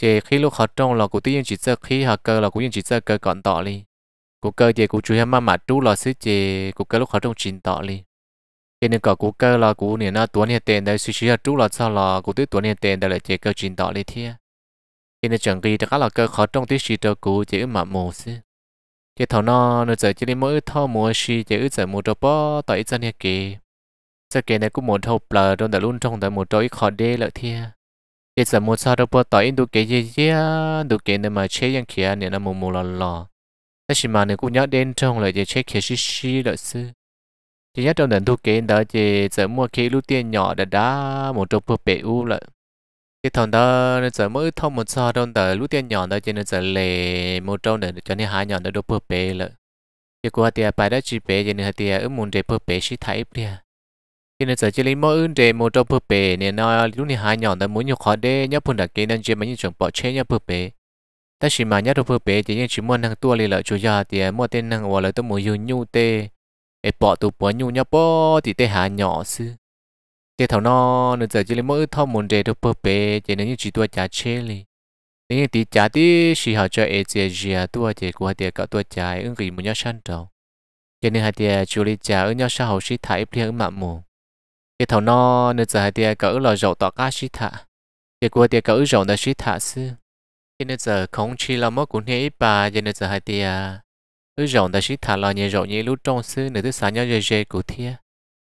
chế khi lúc họ trong là cũng tự nhiên chỉ chơi khi họ cơ là cũng nhiên chỉ chơi cơ còn tọ lì cũng cơ chế cũng chủ yếu mà mà trú là xứ chế cũng cơ lúc họ trong chín tọ lì cho nên có cũng cơ là cũng nè nó tuần nè tiền đấy xứ xứ trú lò sao là cũng tới tuần nè tiền đây là chế cơ chín tọ lì thiệt cho nên chẳng kỳ chắc là cơ họ trong tiết xí trâu cũ chế mà mù xứ chế thầu nó nó giờ chỉ đi mỗi thao mua xí chế giờ mua trâu bó tại ít dân kì สเกนกูหมดทบเปล่าโดนแต่รุ่นจงแต่หมดจอยคอเดเลยเทียเอสมุนซาดปอต่อยดูเกยเยดูเกนมาเชยังเขียเนี่ยนะมูมูลอลอแต่ชิมาเนี่ยกูยัดเด่นจงเลยจะเชเขียชิชิเลยซื้อจะยัดจงแต่ดูเกนเดอจะจะมัวเคลูเตียนหยอดด้าหมดจบเพื่อเปอูเลยที่ทอนเดอเนี่ยจะมือทอมมุนซาดนแต่ลูเตียนหยอดเดอจะเนี่ยจะเล่หมดจงเนี่ยจะเนี่ยหายหยอดเดอดูเพื่อเปเลยจะกูเตียไปได้จีเปจะเนี่ยเตียเออมุนเดเพื่อเปชิไทยเปลี่ย nên giờ chỉ lấy mỗi ứng để một trâu bự bể nên nó lúc này hai nhỏ đã muốn nhiều khó để nhớ phun đặc kế nên chỉ mới những chồng bỏ che nhớ bự bể ta chỉ mà nhớ trâu bự bể chỉ những chỉ muốn năng tua lì lợi chủ gia thì mua tên năng vào lợi tôi muốn dùng nhu tê để bỏ tụ bỏ nhu nhớ bỏ thì tê hạ nhỏ sư Thế thảo nó nên giờ chỉ lấy mỗi thao muốn để trâu bự bể chỉ nên những chỉ tua trả che lì nên tí trả tí chỉ họ cho ế chế gia tua thì của tiệt cậu tua trái ứng gì muốn nhớ săn trâu cho nên hai tiệt chủ lý trả ứng nhớ sau hậu sĩ thải plia ứng mạng mù cái thầu no nên giờ hai tia cỡ là rổ tọt cá shit thả cái cua tia cỡ rổ là shit thả sư cái nên giờ không chỉ là mất cũng nhảy bà cho nên giờ hai tia cứ rổ là shit thả là nhảy rổ như lúc trong sư nữa thứ sáng nhau dễ dễ cụ thia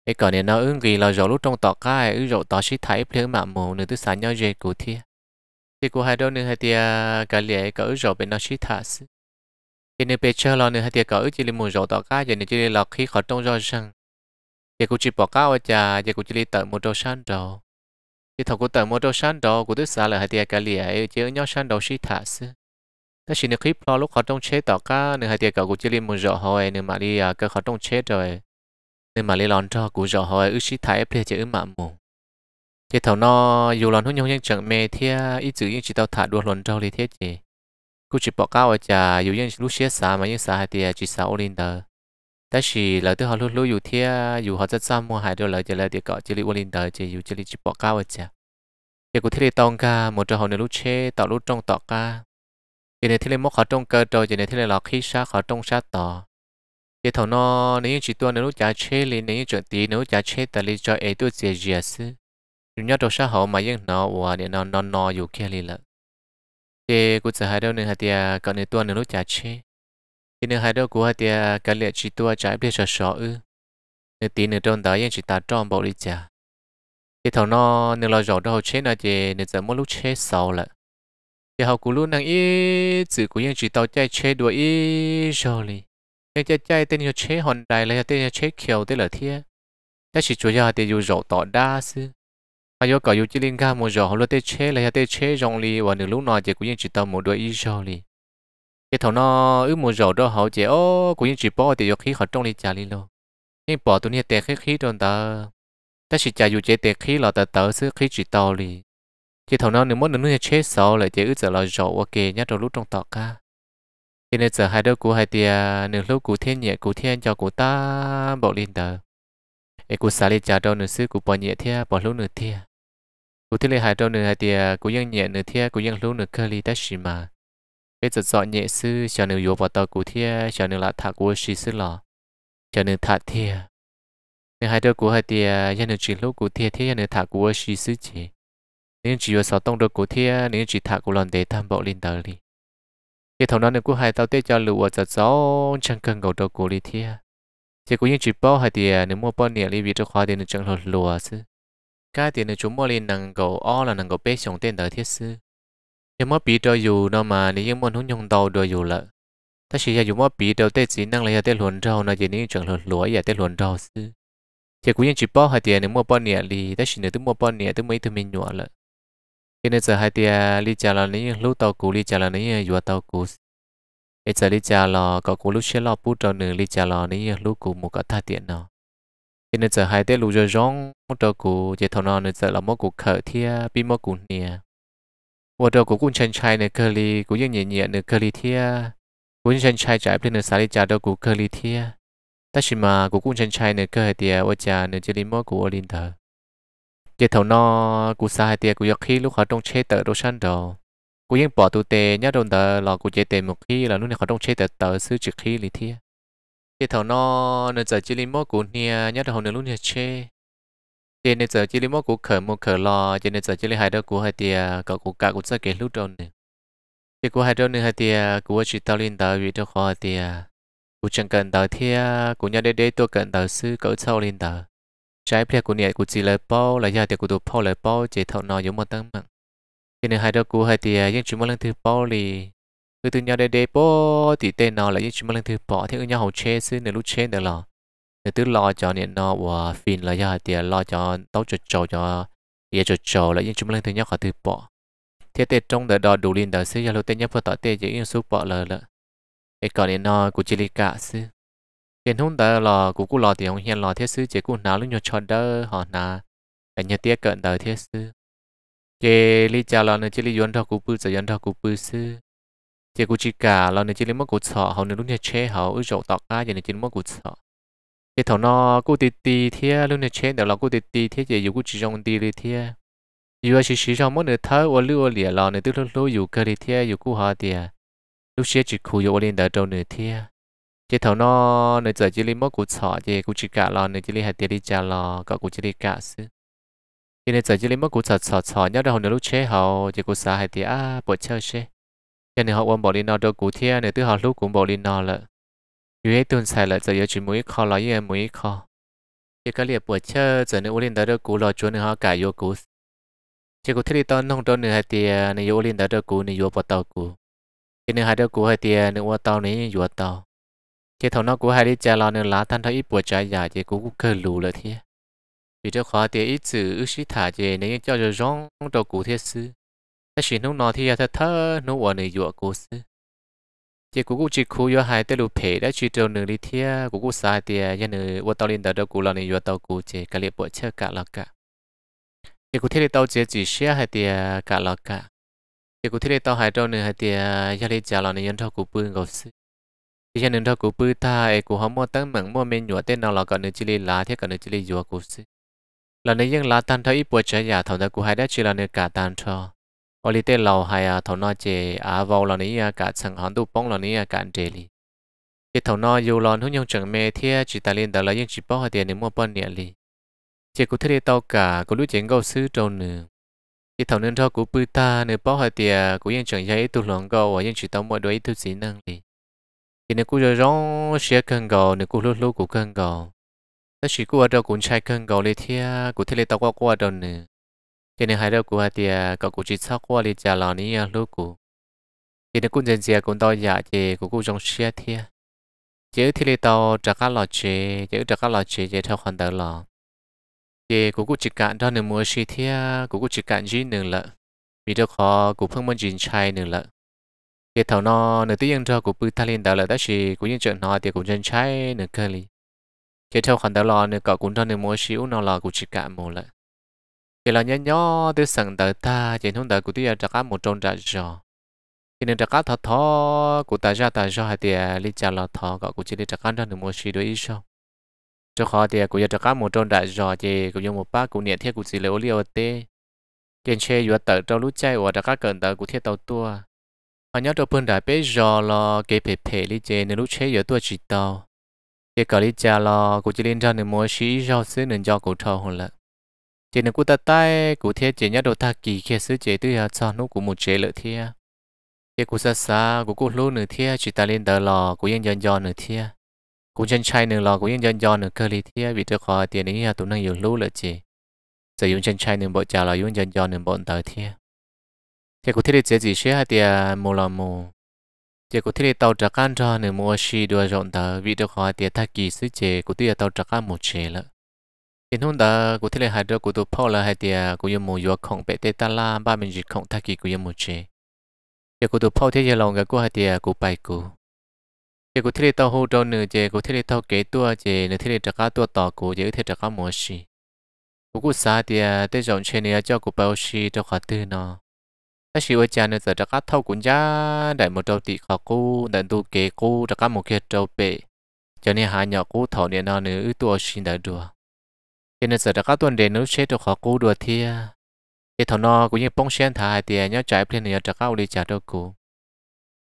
cái còn này nó ứng vì là rổ lúc trong tọt cá ứ rổ tọt shit thả ít lương mà mù nữa thứ sáng nhau dễ cụ thia cái cua hai đôi nữa hai tia cả lẻ cỡ rổ bên nó shit thả sư cái nên bây giờ là nữa hai tia cỡ chỉ là một rổ tọt cá cho nên chỉ là khi khỏi trong rau rằng giờ cũng chỉ bỏ cao chả giờ cũng chỉ đi tới một đôi sắn rồi thì thằng cũng tới một đôi sắn rồi cũng tức xa là hai tia cái lìa chứ nhau san đầu xí thả xứ ta chỉ nước clip lo lúc họ trong chế tỏ cá nửa hai tia cậu cũng chỉ đi một giọt hồi nửa mà đi à cơ họ trong chế rồi nửa mà lấy lon cho cũng giọt hồi ước xí thả ép lìa ước mà mù thì thằng nó dù lon hút nhau nhưng chẳng mê thì ít chữ nhưng chỉ tao thả đuôi lon trâu đi thế chị cũng chỉ bỏ cao chả dù nhưng lúc xé xả mà nhưng xả hai tia chỉ xả ô linh đời 但是老对好路路有天有好在沙漠海着老就来点搞这里我领导就有这里去报告我家，结果这里当家莫着好那路车道路中道家，现在这里莫好中个着，现在这里老开沙好中沙道，这头呢你用几多那路家车里，你用着地那路家车的里在爱多解决事，人家多少好嘛用那我你那那那有开里了，这估计还到你还点搞你多那路家车。thì nếu hai đứa của thì cái lệ chỉ tua trái biết sợ sợ ư nếu tí nữa trong đó yên chỉ ta trong bộ đi chả thì thằng nó nếu lo rõ đâu chết là thì nếu giờ mỗi lúc chết sau lại thì học của luôn năng ý, chỉ của yên chỉ tao chạy chết đuổi ít rồi nên chạy chạy tên nhiều chết hòn đài là tên nhiều chết kiểu tên là thiệt chắc chỉ chủ yếu thì dù rõ tỏ đa sư hay yêu cả yêu chỉ linh ga một rõ họ lo tên chết là tên chết rong li và nếu lúc nào thì cũng yên chỉ tao một đuổi ít rồi cái thằng nó ước muốn rầu đó họ chỉ ô cũng như chỉ bỏ thì khí họ trong đi trả đi luôn nhưng bỏ tụi này tiền khí khí trong ta ta chỉ trả dù chế tiền khí là ta tớ sẽ khí chỉ tàu đi cái thằng nó nếu muốn nó chết sổ lại chỉ ước giờ là rầu ok nhá trong lúc trong tọt ca cho nên giờ hai đứa của hai tia nửa lúc của thiên nhẹ của thiên cho của ta bỏ lên tờ ấy của xả đi trả đâu nửa xứ của bỏ nhẹ thia bỏ lúc nửa thia của thiên lệ hai đâu nửa hai tia của dân nhẹ nửa thia của dân lúc nửa cơ ly ta xì mà bây giờ dọn nhẹ sư, chờ nể vừa vào tàu cứu thiên, chờ nể lại thả cứu sĩ sư lò, chờ nể thả thiên. những hai đôi cứu hải thiên, những nể chỉ lối cứu thiên thế những nể thả cứu sĩ sư chỉ. những chỉ vừa xả tung đôi cứu thiên, những chỉ thả cứu lần để tham bộ lên tàu đi. cái thằng đó những cứu hải tàu tết cho lụa cho gió chẳng cần gầu đôi cứu đi thiên. cái cứu những chỉ bao hải thiên, những mua bao nhiêu đi vì cho hoa đi những chẳng lọ lụa sư. cái tiền những chú mua lên năng gầu ó là năng gầu bé xuống trên đời thiết sư. nhưng mà bị đau dù nó mà nếu như muốn hướng nhung tàu trôi dù lợ ta chỉ là dùng mà bị đau tết chỉ năng lấy tết luận đau, nó chỉ những chuyện luận lúa và tết luận trâu sư chỉ cũng những chỉ bao hai tiền nếu mua bao nhẹ thì ta chỉ nếu tôi mua bao nhẹ tôi mấy tôi mình nhọ lợ Khi nên giờ hai tiền đi trả là nếu lúc tàu cũ đi trả là nếu vừa tàu cũ bây giờ đi trả là có cũ lúc xe lo bút đầu nữa đi trả là nếu lúc cũ một cái thay tiền nào Khi nên giờ hai tết lúc cho rong một tàu cũ chỉ thằng nào nữa giờ là một cũ khởi thia bị một cũ nhẹ 我这古古城拆呢隔离，古有年年呢隔离贴，古城拆在不能啥里家的古隔离贴，但是嘛古古城拆呢隔海的我家呢这里么古我领的，这头呢古啥海的古要去路活动车的都上到，古应保度的伢动的老古这的木去了，路呢活动车的到是只去里贴，这头呢呢在这里么古呢伢动呢路呢车。trên nền trời chỉ lấy mốt của khởi một khởi lo trên nền trời chỉ lấy hai đôi của hai tia có của cả của sẽ kể lúc tròn này chỉ của hai đôi này hai tia của chỉ tao lên tao vì cho khó tia của chẳng cần tao thia của nhà đế đế tôi cần tao sư cỡ sau lên tao trái phải của nhẹ của chỉ lời bao là gia tiệc của tụ bao lời bao chỉ thọ nó giống một tăng mạng trên nền hai đôi của hai tia nhưng chỉ mà lần thứ bao lì từ từ nhà đế đế bao thì tên nó là nhưng chỉ mà lần thứ bỏ thì ở nhà hậu chê sư nửa lúc chê được lò nếu tức lo cho nên nó và phim là giờ thì lo cho tấu cho trâu cho giờ cho trâu là những chúng lên thứ nhất là thứ bỏ thế thì trong đời đó đủ liền đời xứ giờ lúc tên nhất phải tỏ tên chỉ những số bỏ là là cái còn nên nó của chỉ lý cả xứ tiền hôm đó là của cô lo thì ông hiện lo thế sư chỉ cô nào lúc nhau cho đỡ họ nào cái nhà tiếc cận đời thế sư chế lý cha lo nữa chỉ lý yến thọ cụ bự giờ yến thọ cụ bự xứ chỉ cụ chỉ cả lo nữa chỉ lý mất cụ sợ họ nên lúc nhà chế họ ở chỗ tọt cá giờ nữa chỉ mất cụ sợ cái thằng nó cố tì đi thế lúc này chết đó là cố tì đi thế giờ dùng cụ chỉ dùng tì đi thế dù là sử dụng mỗi người thớ và lưu ô lìa lò nửa tức lúc lúc dù cái đi thế dù cụ họ thì lúc xưa chỉ khu dù lên đời trâu nửa thế cái thằng nó này giờ chỉ lấy mỗi cụ sọ chỉ cụ chỉ cả lò nửa chỉ lấy hạt tiền đi trả lò cả cụ chỉ lấy cả xứ cái nửa giờ chỉ lấy mỗi cụ sọ sọ sọ nhớ đâu nửa lúc chế họ chỉ cụ xả hạt tiền à bỏ chơi xe cái này họ quan bỏ đi nó đâu cụ thế nửa tức họ lúc cũng bỏ đi nó lợ อยู่ให้ตุนใส่ละจะเยะจุมุ้ยคอลอยยมุ้ยคอเจ้ก็เรียบปวดเชื่อจะนอุลินดาเดกูรอจวนหอกายโยกุสเจ้ากูที่ตอนน้องตันเนื้อเตียในยอุลินดาเดกูในโยัวปตอกูเนื้อหาเดกูให้เตียในวัวตอนี้โยัตอเจ้างน้องกูให้ริจารอเนื้อลาท่านทอยปวดใจอยากเจ้ากูเคยรู้เลยเทียปีเจ้าขอเตียอิจื่ออุชิถาเจในยเจ้าจะร้องตัวกูเทสือแต่ฉินนุนอที่ยาเธอนุวันในโยกูสื chị cũng chỉ khu yo hai tới lụp phê đã chỉ trâu nửa đi thia cũng cũng sai thì nhà nửa vợ tao lên đầu cũng này nửa tao cũng chỉ cả liệp bộ chơi cả lọ cả chị cũng thấy tao chỉ chỉ xe hai thì cả lọ cả chị cũng thấy tao hai trâu nửa hai thì nhà lấy trả là nửa nhân thao cũng bưng gấu sư thì nhà nửa thao cũng bưng ta ấy cũng không mua tăng mảng mua men nhựa tên nào lọ cả nửa chỉ lấy lá thế cả nửa chỉ lấy dừa cũng sư là này những lá tan thao ít bộ chơi nhà thằng ta cũng hai đã chỉ là nửa cả tan thao ở lý tế lầu hay à thầu nó chè à vào là ní cả sân hàng tu bóng là ní cả anh chè cái thầu nó yêu lần hướng nhung chẳng mê thế chỉ ta liên đó là những chỉ bao tiền để mua bón nhẹ lì chỉ cụ thể tàu cả cụ lúc chuyện gấu sư trâu nữa cái thầu nên cho cụ bự ta nửa bao tiền cụ những chẳng dây tu lòng gấu và những chỉ tàu mua đôi tu gì năng lì thì nếu cụ giờ rong xe cần gấu nếu cụ lúc lúc cụ cần gấu ta chỉ cụ ở đâu cũng chạy cần gấu lì thế cụ thể tàu qua qua đâu nữa thế nên hai đứa của hai tia cậu cũng chỉ sau qua đi trả lời ní lúc cũ thế nên cũng dần dạ dần cũng đòi giả thì cũng cũng trong xe thia chứ thì lấy tàu trả các lọ chế chứ trả các lọ chế chứ theo khoản đầu lọ thì cũng cũng chỉ cạn đó nửa mua xe thia cũng cũng chỉ cạn gì nửa lợ vì đâu khó cũng không muốn dính chai nửa lợ cái thầu nó nửa tiếng cho của bự ta lên đầu lợ đó chỉ cũng những chuyện nó thì cũng dần chai nửa cơ lý chứ theo khoản đầu lọ nửa cậu cũng cho nửa mua xíu nó lọ cũng chỉ cạn một lợ cái là nhớ nhớ tiêu sẵn tới ta chỉ không tới của tiêu à, trả cá một trôn trả giò khi nên trả cá thọ thọ của ta ra ta giò hay tiền lý trả là thọ gọi của chỉ lý trả cá ra được một xí đối ý sao cho khó tiền của trả cá một trôn trả giò chỉ cũng dùng một bác của niệm thiết của chỉ lấy ô liu tê trên xe vừa tờ trong lúc chạy của trả cá cần tờ của thiết tàu tua họ nhớ trong phần đã bế giò là cái phê phê lý chế nên lúc xe vừa tua chỉ tàu cái cờ lý trả là của chỉ liên ra được mùa xí giò xí nên do cổ thọ hơn lắm chỉ nên cụ ta tay cụ thế chỉ nhớ đồ ta kỳ kia sứ chế tư cho nó của một chế lợi thế cái cụ xa xa của cụ lú nửa thế chỉ ta lên đờ lò của yên dần dần nửa thế cụ chân chay nửa lò của yên dần dần nửa cơ lý thế vì tôi khó tiền ấy tụi năng dùng lú lợi chế sử dụng chân chay nửa bộ trả là dùng dần dần nửa bộ tờ thế cái cụ thế chế gì sẽ hay tiền mù lò mù chế cụ thế thì tàu trạc can cho nửa mua xì đua rộng tờ vì tôi khó tiền ta kỳ sứ chế cụ tiêu tàu trạc can một chế lợi hiện hôm đó cô thể là hai đứa cô tụ phao là hai tia cô dùng một yêu không bể tết ta la ba mình dịch không thắc kỳ cô dùng một chế giờ cô tụ phao thế giờ lòng cái cô hai tia cô bay cô, giờ cô thể là tao hô trâu nửa chế cô thể là tao kế tua chế nửa thế là trả cá tua tao cô, giờ thế trả cá mua xì cô cụ xa tia tết rộng chế này cho cô bao xì cho khó tư nó ta chỉ ở nhà nữa giờ trả cá thâu cũng giá đại một đầu tị khó cô, đại tu kế cô trả cá một kia trâu bé, cho nên hai nhỏ cô thảo niệm nó nữa ư tua xin đại đùa cho nên giờ đã có tuần để nấu chế được khó cú đùa thia cái à. thằng nó cũng như bông sen thả thì nhớ trái lên nhớ trả cao đi trả đâu cú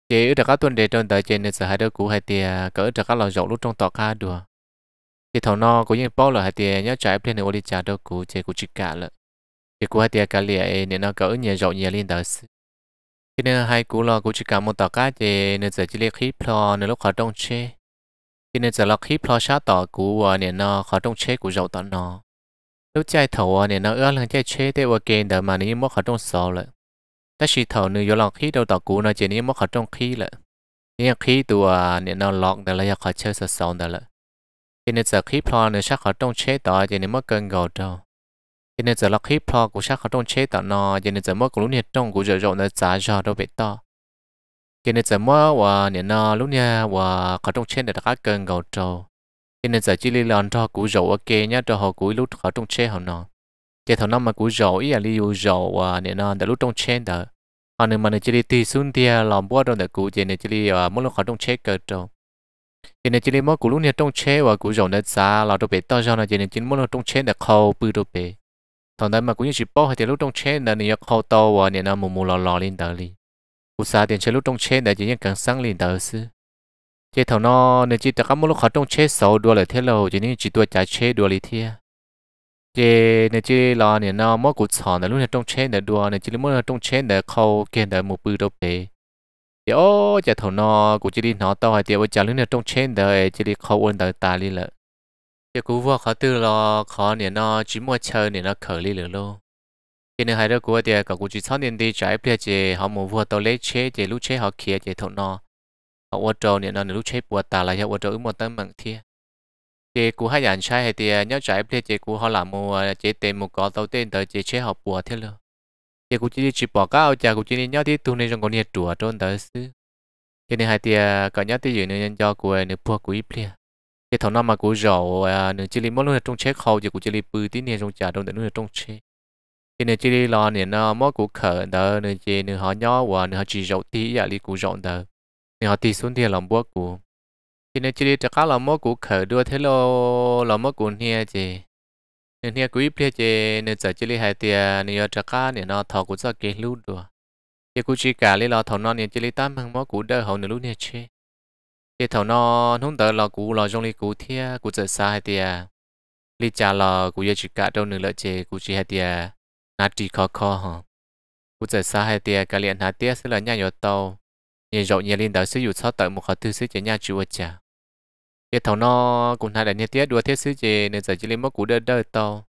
chế ở trả tuần để trong tới trên nên giờ hai đứa cũ hai thì cỡ trả cao lò rộng lúc trong tọa ca đùa thì thằng nó cũng như bao là hai thì nhớ trái lên nhớ đi trả đâu cú chế cũng chỉ cả lợ thì cũ hai thì cả lìa nên nó cỡ nhà rộng nhà lên tới cho nên hai cú lo cũng chỉ cả một tọa ca thì nên giờ chỉ lấy khí lo nên lúc khó trong chế thì nên giờ là khi lo sát tỏ của ờ, nền nó khó trong chế của dầu tỏ nó lúc chạy thầu ờ, nền nó ưa lần chạy chế để ở kênh để mà nếu mất khó trong sò lại ta chỉ thầu nếu giờ là khi đầu tỏ của nó chỉ nếu mất khó trong khi lại nếu khi tụi ờ, nền nó lọt để là khó chơi sợ sò để lại thì nên giờ khi lo nếu sát khó trong chế tỏ chỉ nếu mất cơn gầu đâu thì nên giờ là khi lo của sát khó trong chế tỏ nó chỉ nên giờ mất của lúc nhiệt trong của dầu dầu nó giá giờ đâu bị tỏ cái này giờ mua và nè nó lúc nha và có trong trên để các cơn gạo trâu cái này giờ chỉ lấy lon cho củ dầu ok nhá cho họ củ lúc họ trong trên họ nó cái thằng năm mà củ dầu ý là li u dầu và nè nó để lúc trong trên đó họ nên mà nè chỉ li tì xuống tia lòng bua trong để củ chỉ nè chỉ li muốn lúc họ trong trên cờ trâu cái này chỉ lấy mỗi củ lúc nha trong trên và củ dầu nè giá là đồ bể to cho nó chỉ nè chỉ muốn lúc trong trên để khâu bự đồ bể thằng đó mà cũng như chỉ bỏ thì lúc trong trên là nè khâu to và nè nó mù mù lò lò lên đó đi u sa tiền chơi lúc trong chế để chỉ những càng sáng liền đỡ sư chế thầu nó nên chỉ tất cả mọi lúc họ trong chế sầu đua lại thế lâu chỉ những chỉ đua trả chế đua lại thế chế nên chỉ lo nên nó mỗi cuộc sòn để lúc này trong chế để đua nên chỉ lúc mỗi trong chế để khâu kiện để một bự đâu bể chế ô chế thầu nó cũng chỉ đi nó to hay chế bây giờ lúc này trong chế để chỉ đi khâu ôn đợi ta đi lợ chế cú vợ khó tư lo khó nên nó chỉ mua chơi nên nó khởi đi lợ luôn cái này hai đứa của thì cả cụ chỉ sáu niên đi trái bây giờ họ muốn vừa tàu lấy chế chế lúc chế họ kia chế thôn nó họ ô tô nên nó lúc chế bùa tà lại à, họ ô tô ứng một tấm bằng thiê chế cụ hai dàn sai thì nhớ trái bây chế cụ họ làm mua chế tiền một có tàu tiền tới chế chế họ bùa thế luôn chế cụ chỉ chỉ bỏ cao chả cụ chỉ nhớ thì thu nên trong con nhiệt chùa trôn tới xứ cái này hai thì à, cả nhớ thì dự nên cho cụ nên bùa cụ ít bây cái thằng nào mà cụ giàu nên chỉ lấy món luôn trong chế khâu thì cụ chỉ lấy bự tí nên trong chả trong để luôn trong chế cái này chỉ đi lo nè nó mất dạ, cụ khờ đó nên chỉ nên họ nhỏ và nên họ chỉ dọn tí giờ đi cụ dọn đó nên họ tí xuống thì làm bước cụ cái này chỉ đi chắc là mất cụ khờ đưa thế lo làm mất cụ nha chị nên nha quý biết chị nên giờ chỉ đi hai tia nên giờ chắc nên nó thọ cụ cho cái lút rồi cái cụ chỉ cả lấy lo thọ nó nên chỉ đi tám hàng mất cụ đỡ hậu nữa lúc nha chị thì thầu nó không đỡ lo cụ lo trong lý cụ thia cụ giờ xa hai tia lý trả lo cụ giờ chỉ cả đâu nữa lợi chị cụ chỉ hai tia nà trì khó khó hả cụ giờ sa hai tia cái liền hai tia sẽ là nhà nhỏ tàu nhìn rộng nhìn lên đó sử dụng sao tới một khó tư sử chế nhà chú ở chả cái thầu nó cũng hai đại nhà tia đua thế sử chế nên giờ chỉ lên mất cụ đơ đơ tàu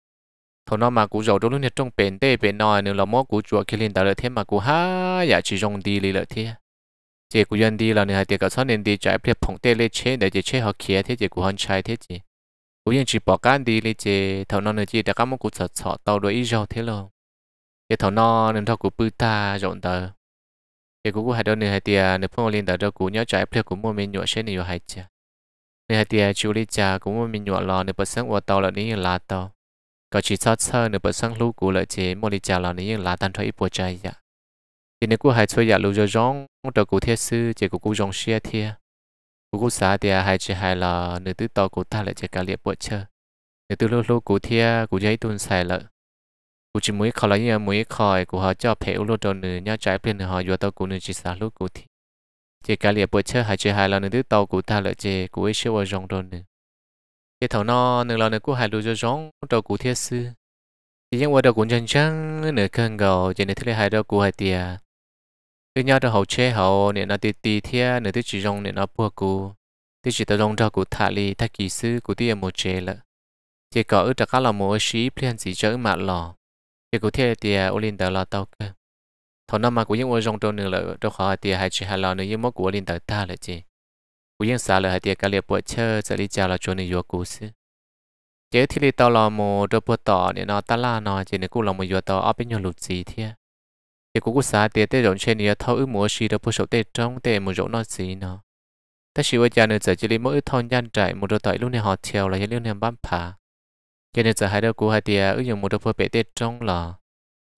thầu nó mà cụ rộng đôi lúc trong bền tê bền nòi nên là mất cụ chùa khi lên đó là thế mà cụ ha giả chỉ rộng đi lì lợi thế chế cụ dân đi là nên hai tia cả sao nên đi chạy phía phòng tê lê chế để chế chế họ kia thế chế cụ hòn trai thế chế cụ dân chỉ bỏ can đi lê chế thầu nó nữa chỉ đã cắm một cụ sợ sợ tàu đuổi ít rộng thế rồi cái thầu no nên thầu của bự ta rộng tờ cái cú cú hai đôi nửa hai tia nửa phong lên tờ đâu cú nhớ trái plek của mua mình nhọ xe nhiều hai chia nửa hai tia chú lý cha cũng mua mình nhọ lò nửa bớt sáng qua tàu là ní là tàu có chỉ sót sơ nửa bớt sáng lú cú lợi chế mua lý cha lò ní là tan thôi ít bộ trái dạ. vậy thì nếu cú hai chơi giả lưu cho rong đầu cú thiết sư chỉ cú cú rong xe thia cú cú xá thì hai chỉ hai là nửa tứ tàu cú ta lại chỉ cả liệt bộ chơi nửa tứ lú lú cú thia cú giấy tuôn xài lợi กูจะมุ่ยขอละยังมุ่ยขอยกูหาเจ้าเพอุโลดนึงย่าใจเปลี่ยนหาอยู่ตัวกูนึงจิสาลูกกูทีเจกาเลียปวดเชื่อหายใจหายเรานึงที่ตัวกูตาเลยเจกูไอเชื่อว่าจงโดนนึงเจเท่านอนึงเรานึงกูหายดูจะจงตัวกูเทียซื้อยังว่าตัวกูจังจังเนื้อเครื่องเก่าเจเนื้อที่เลยหายตัวกูหายเตียคือ nhau ตัวหาเชื่อหาเนี่ยนาตีตีเทียเนื้อที่จีจงเนี่ยนาพวกกูที่จีตัวจงตัวกูทาลีทักกี่ซื้อกูที่ยังโมเจละเจก็อึดตะก้าเราโมชีเปลี่ยนสีเจ้าอึมาหล่อ thì cụ thể thì à, Olin đã là tàu cơ thọ nó mà cũng những ô rong trâu nữa là trâu khó thì hai chỉ hai lò nữa những mốt của Olin tờ ta là gì cũng những xả là hai thì cả liệp bộ chơi sẽ đi chào là cho này vừa cú xí chế thì đi tàu là một trâu bộ tỏ để nó ta la nó chỉ nên cũng là một vừa tàu ở bên nhau lụt gì thế thì cũng cũng xả thì tới rộng trên thì thâu ước múa xí trâu bộ sổ tê trong tê một rộng nó gì nó ta sự với cha nữa giờ chỉ đi mỗi thon gian trải một trâu tỏi lúc này họ theo là những lúc này bám phá cho nên giờ hai đầu của hai tia ứng dụng một đôi phơi bể tết trong lò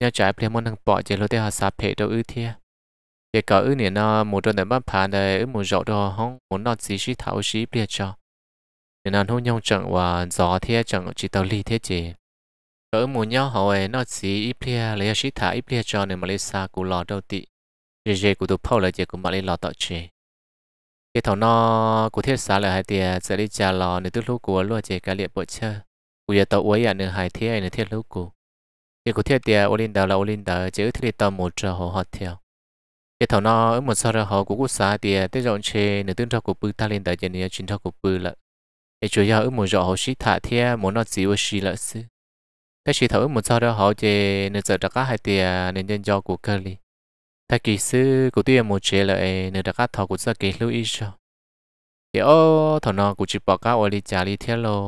nhau trái plei môn thằng bỏ chế lô tê họ sạp hệ đâu ư thia để có ư nè nó một đôi nệm bắp phá này ư một rộ đồ hông muốn nó gì xí thảo xí plei cho để nó hôn nhau chẳng và gió thia chẳng chỉ tàu ly thế chế có ư một nhau họ ấy nó gì ít plei lấy xí thả ít plei cho nên mà lấy xa của lò đâu tị rề rề của tụ phao là chế của mà lấy lò tạo chế cái thằng nó của thiết xa là hai tia sẽ đi trả lò nếu tức lúc của luôn chế cái liệt bộ chơi กูจะตัวอวยอันหนึ่งหายเที่ยในเที่ยลูกกูเดี๋ยวกูเที่ยเดียวอลินดาเราอลินดาเจอที่ตัวหมดจะหัวหัดเที่ยวเดี๋ยวทอนอเออหมดซาเราหัวกูกูสาเดียวได้จอนเชนตึ้งทอกูปืนตาลินดาเจนี่ชินทอกูปืนละไอจุยาเออหมดจะหัวชิถาเที่ยหมดนอจีวชีละซึแต่ชีทอเออหมดซาเราหัวเจนึกจะตะก้าหายเดียวนึกเจนจอกูเกลีถ้ากี่ซื้อกูตีหมดเชละเอนึกตะก้าทอกูจะเกลืออีชอเดี๋ยวทอนอกูจีบอกก้าอลิจารีเที่ยว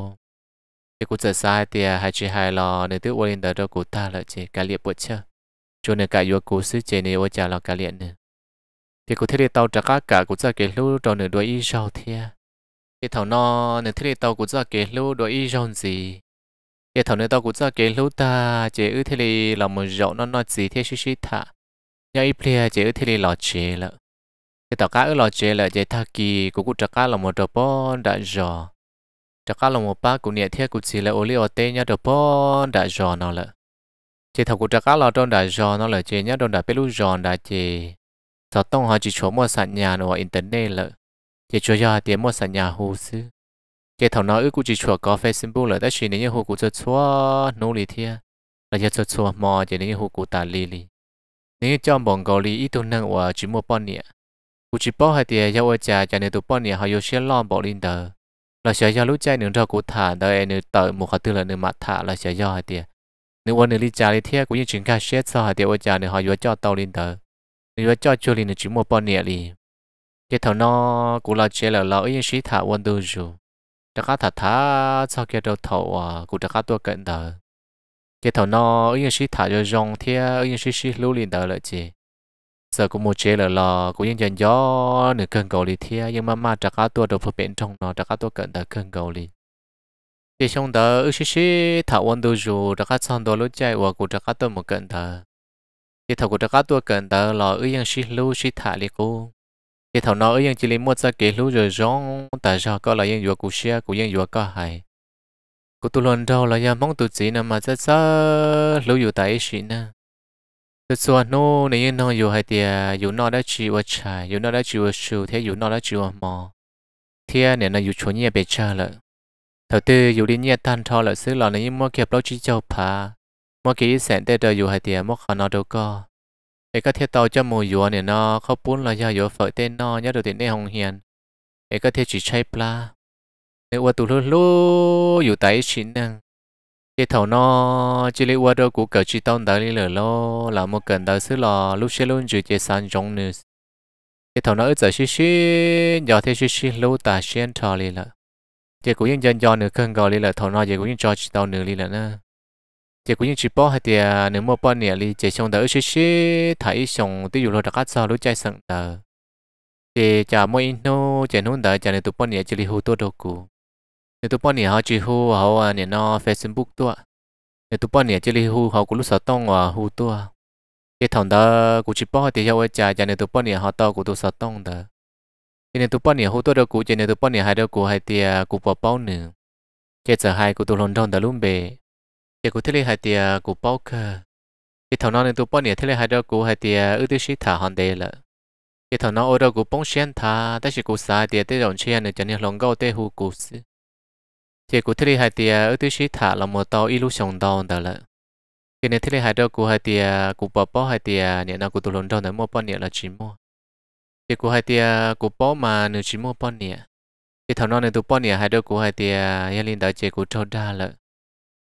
cái cụ sợ sai thì à, hai chị hai lo nên tức quên đỡ đâu cụ ta là chị cả liệt bớt chưa cho nên cả yếu cụ sư chị này ôi chả lo cả liệt nữa thì cụ thấy tàu trả cả cả cụ sợ cái lúc rồi nửa đuôi y sau thia cái à. thằng nó nửa thấy tàu cụ sợ cái lúc đuôi y rồi gì cái thằng này tàu cụ sợ cái lúc ta chị ư thấy là một rậu nó nói gì thế xí xí thả nhà ít plia chị ư thấy là chị lợ cái tàu cá ư là chị lợ chị thà kỳ cụ cụ trả cả là một đồ bón đã rồi จะก้าลงมาป้ากูเนี่ยเทียกูสีเลยโอลิโอเตเนี่ยเดปอนได้จอนเอาละเจถ้ากูจะก้าเราโดนได้จอนเอาละเจเนี่ยโดนได้ไปรู้จอนได้เจจะต้องหาจิชัวมัวสัญญาณว่าอินเทอร์เน็ตละเจชัวยาเตียมัวสัญญาหูซื้อเจถ้าน้อยกูจิชัวก็เฟซบุ๊กเลยแต่ชีเนี่ยหูกูจะชัวนู้ลีเทียเราจะชัวมอเจเนี่ยหูกูตาลีลีนี่จอมบงเกาหลีอีตัวนึงว่าจิมัวป้อนเนี่ยกูจิป้อให้เตียยาวจ่าจะเนี่ยตัวป้อนเนี่ยหายเชื่อล้อมบอกลินเดอร์ là sẽ do lúc chạy nửa trò của thả đời nửa tờ một khả tư là nửa mặt thả là sẽ do hai tiền nửa quân nửa đi trả đi thiết cũng như chuyện khác xét cho hai tiền ôi trả nửa họ vừa cho tàu lên tờ vừa cho chưa lên nửa chỉ một bao nhẹ đi cái thằng nó cũng là chơi là lỡ yên sĩ thả quân tư rồi đã cả thả thả sau kia đầu thầu à cũng đã khá tua cận tờ cái thằng nó yên sĩ thả cho rong thiết yên sĩ sĩ lưu lên tờ lại chỉ giờ cũng một chế là lo, cũng những dần gió nửa cần cầu lì thia nhưng mà mà trả cá tua đầu phổ biến trong nó trả cá tua cận tới cần cầu lì thì xong đó ước ừ, xí xí thảo quân đồ dù trả cá xong đó lúc chạy và cũng trả cá tua một cận thờ thì thảo của trả cá tua cận thờ lò ước những xí lưu xí thả lì cô thì thảo nó ước những chỉ lì mua ra kế lưu rồi rong tại sao có là những vừa cụ xe cũng những vừa có hại cụ tôi lần đầu là do mong tôi chỉ nằm mà chắc chắc lưu dù tại xí nè thực sự nó nếu như nó dù hay thì yêu à, nó đã chịu ở trà yêu nó đã chịu ở sù thế yêu nó đã chịu ở mò thế này nó yêu chỗ nhẹ bề cha lợ thầu tư yêu đi nhẹ tan thọ lợ xứ lọ này như mua kẹp lối chỉ châu phá mua kỹ sản để đời yêu hay thì à, mua khó nó đâu có ấy có thiết tàu cho mùa yêu nên nó không bốn là do dù phở tên nó nhớ được tiền để hồng hiền ấy có thiết chỉ chay pla nếu qua tụ lú lú dù tay chỉ năng cái thầu nó chỉ lấy qua đâu của cờ chỉ tông tới lửa lo là một cần tới xứ lò lúc xe luôn chỉ chơi san trong nữa cái thầu nó ít giờ xí xí giờ thế xí xí lâu ta xuyên thò lì là chỉ cũng những dân do nữa cần gọi lì là thầu nó chỉ cũng những cho chỉ tông nữa lì là nữa chỉ cũng những chỉ bỏ hay thì nếu mua bỏ nè lì chỉ xong tới xí xí thấy xong tí dụ lo cát sau lúc chạy sẵn tờ chỉ chả mỗi nó chỉ nôn tới chả nên tụi bỏ nè chỉ lì hồ tô đồ cũ nếu tụi bọn họ chỉ hu họ nhỉ nó Facebook tụi nếu tụi bọn nhỉ chỉ li họ cũng lúc sợ tông à, hu tụi cái thằng đó cũng chỉ bỏ thì họ trả cho nên tụi bọn nhỉ họ to cũng tụi sợ tông đó cho nên tụi bọn nhỉ hu tụi đó cũng cho nên tụi bọn nhỉ hai đó cũng hai thì cũng bỏ bao nữa cái giờ hai cũng tụi lon đòn đó luôn bề cái cũng thế này hai thì cũng bao cơ cái thằng nó nên tụi bọn nhỉ thế này hai đó cũng hai thì ưu tiên sĩ thả hòn đề là cái thằng nó ở đâu cũng bông xuyên thả, ta là cũng sai thì tới đồng xuyên để cho nên lòng gạo tới hù cũng thì cụ thể hai tia ở tuổi sĩ thả là một tàu illusion đau đó là cái này thế hai đâu cụ hai tia cụ bỏ bỏ hai tia nhẹ nào cụ tụ lộn đau nữa một bao nhẹ là chỉ mua thì cụ hai tia cụ bỏ mà nửa chỉ mua bao nhẹ thì thằng nó này tụ bao nhẹ hai đâu cụ hai tia yên linh đã chế cụ cho ra là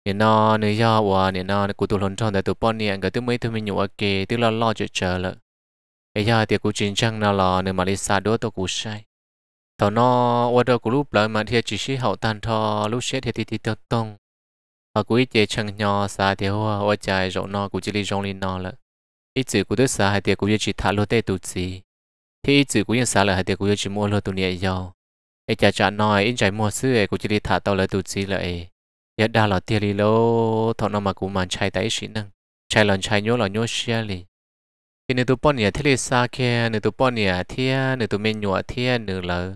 nhẹ nó nửa do và nhẹ nó cụ tụ lộn đau để tụ bao nhẹ cái thứ mấy thứ mình nhủ kề thứ lo lo chờ chờ là cái giờ thì cụ chính trang nào là nửa mà đi xa đó tôi cụ sai tao nó order group lại mà thì chỉ xí hậu tan thọ lúc xét thì thì thì tao tông và cũng ít chẳng nhỏ xa thì hoa hoa trái rộng nó cũng chỉ li rong li nó là ít chữ của đứa xa hay thì cũng chỉ thả lô tê tụt gì thì ít chữ của yên xa là hay thì cũng chỉ mua lô tụi nhẹ giàu ít chả chả nói ít trái mua xưa cũng chỉ li thả tao lại tụt gì lại giờ đa là tiền đi lô thọ nó mà cũng màn chạy tay sĩ năng chạy lần chạy nhớ là nhớ xe liền thì nếu tụi bọn nhà thế là xa kia nếu tụi bọn nhà thiên nếu tụi mình nhỏ thiên nữa là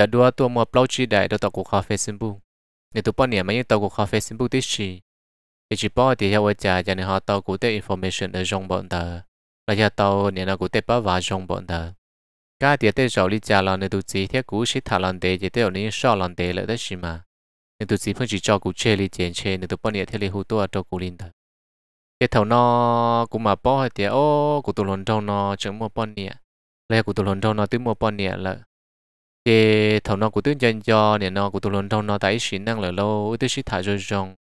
giờ đua tua mua bao chi đại đôi tàu của cà phê xin bu người tụ bao niệm mấy tàu của cà phê xin bu tí chi thì chỉ bao thì theo cha giờ này họ tàu của tế information ở trong bọn ta. là giờ tàu niệm là của tế bao và trong bọn ta. cả tiệt tế giàu lý cha là người tụ chỉ theo cú sĩ thả lần tế chỉ theo niệm sau lần tế là đấy gì mà người tụ chỉ phân chỉ cho cú chơi lý chén chơi người tụ bao niệm theo lý hữu tua cho cú linh tờ cái thầu nó cũng mà bao thì ô của tôi luận trong nó chẳng mua bao niệm lấy của tôi luận trong nó tới mua bao niệm là cái thầu nó của tôi dân cho nè nó của tôi luôn trong nó tại sĩ năng là lâu tôi sĩ thả rồi rong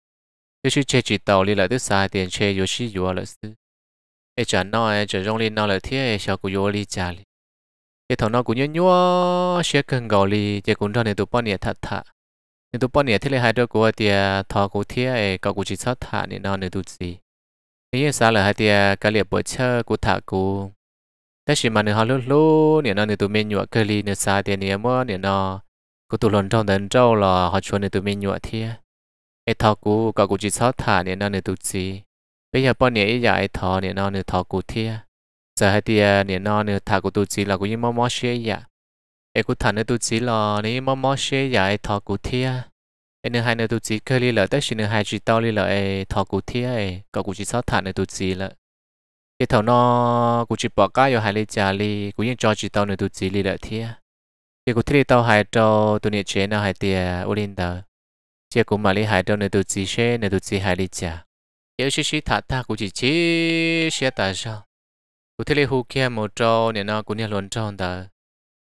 tôi sĩ chơi chỉ tàu đi lại tôi xài tiền chơi rồi sĩ yếu là sư ai chả nó ai trả rong lên nó là thế ai sao của yếu đi chả đi cái thầu nó của nhớ nhớ sẽ cần gạo đi chơi cũng cho nên tôi bao nhiêu thật thật nên tôi bao nhiêu thế là hai đứa của tiền thọ của thế ai cậu của chỉ sát thả nên nó nên tôi gì cái sao là hai tiền cái liệp bữa chơi của thả của แต่สิมันเขาลุ้นลุ้นเนี่ยนอนตัวเมนูเกลีเนี่ยซาเตียเนี่ยมั้งเนี่ยนอกูตัวหลอนจ้องเดินเจ้าหล่อเขาชวนเนี่ยตัวเมนูเทียไอ้ทอกูกับกูจีซอถ่านเนี่ยนอนเนี่ยตัวจีไปอย่าป้อนเนี่ยไอ้ยาไอ้ทอเนี่ยนอนเนี่ยทอกูเทียจะให้เตียเนี่ยนอนเนี่ยถ่ากูตัวจีหล่อกูยิ่งมอมอเชียอย่าไอ้กูถ่านเนี่ยตัวจีหล่อนี่มอมอเชียอย่าไอ้ทอกูเทียไอ้เนื้อหายเนี่ยตัวจีเกลีเลยแต่สิเนื้อหายจีเต้าเลยเลยไอ้ทอกูเทียไอ้กับกูจีซอถ่านเนี่ยตัวจีเลย cái thầu nó cũng chỉ bỏ cá vô hai ly trà ly cũng như cho chỉ tao nữa tụi chỉ ly đợi thia chỉ cũng thấy tao hai cho tụi nhiệt chế nó hai tiền ô linh tờ cái cũng mà ly hai cho nữa tụi chỉ xe, nữa tụi chỉ hai ly trà yếu xí xí thả ta cũng chỉ chỉ xí ta sao cũng thấy hu kia một trâu nè nó cũng như luôn trâu tờ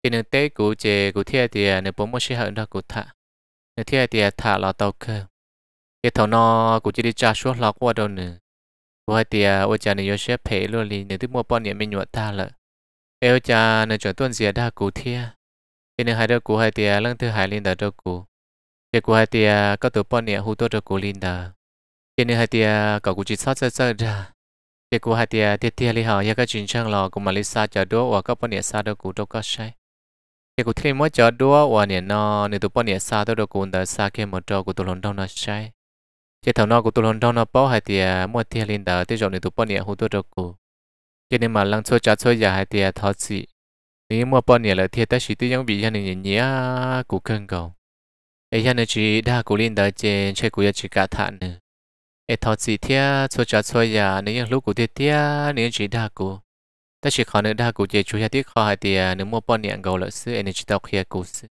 cái nửa tết cũng chỉ cũng thấy tiền nửa bốn mươi xí hơn đó cũng thả nửa thấy tiền thả là tao cơ cái thầu nó cũng chỉ đi trà suốt lọc qua đâu nữa 我哋我家呢有些陪落嚟，你都冇半年没虐他了。哎，我家呢转段子他古贴，今年还得古海爹，让他海领导照顾。结果海爹搞到半年好多照顾领导，今年海爹搞古只操操操的。结果海爹爹爹你好，一个军长咯，古马里杀着多，我搞半年杀到古都搞晒。结果天冇着多，我年呢，你都半年杀到到古的杀开冇着古都轮到那晒。chế thầu nó của tôi lần đầu nó bỏ hai thì à, mua tiền lên đó để chọn được bao nhiêu hồ tôi được cô cho nên mà lăng số trả số giờ hai thì à, thọ sĩ nếu mua bao nhiêu là thì ta chỉ tiêu bị cho nên nhỉ à, của cân cầu ấy cho nên chỉ đa của lên đó trên chơi của chỉ cả thản nữa ấy thọ sĩ thì số trả số giờ nếu lúc của thì thì nếu chỉ đa của ta chỉ khó nữa đa của chỉ chú yếu tiếc khó hai thì nếu mua bao nhiêu cầu là sư energy tao kia của sư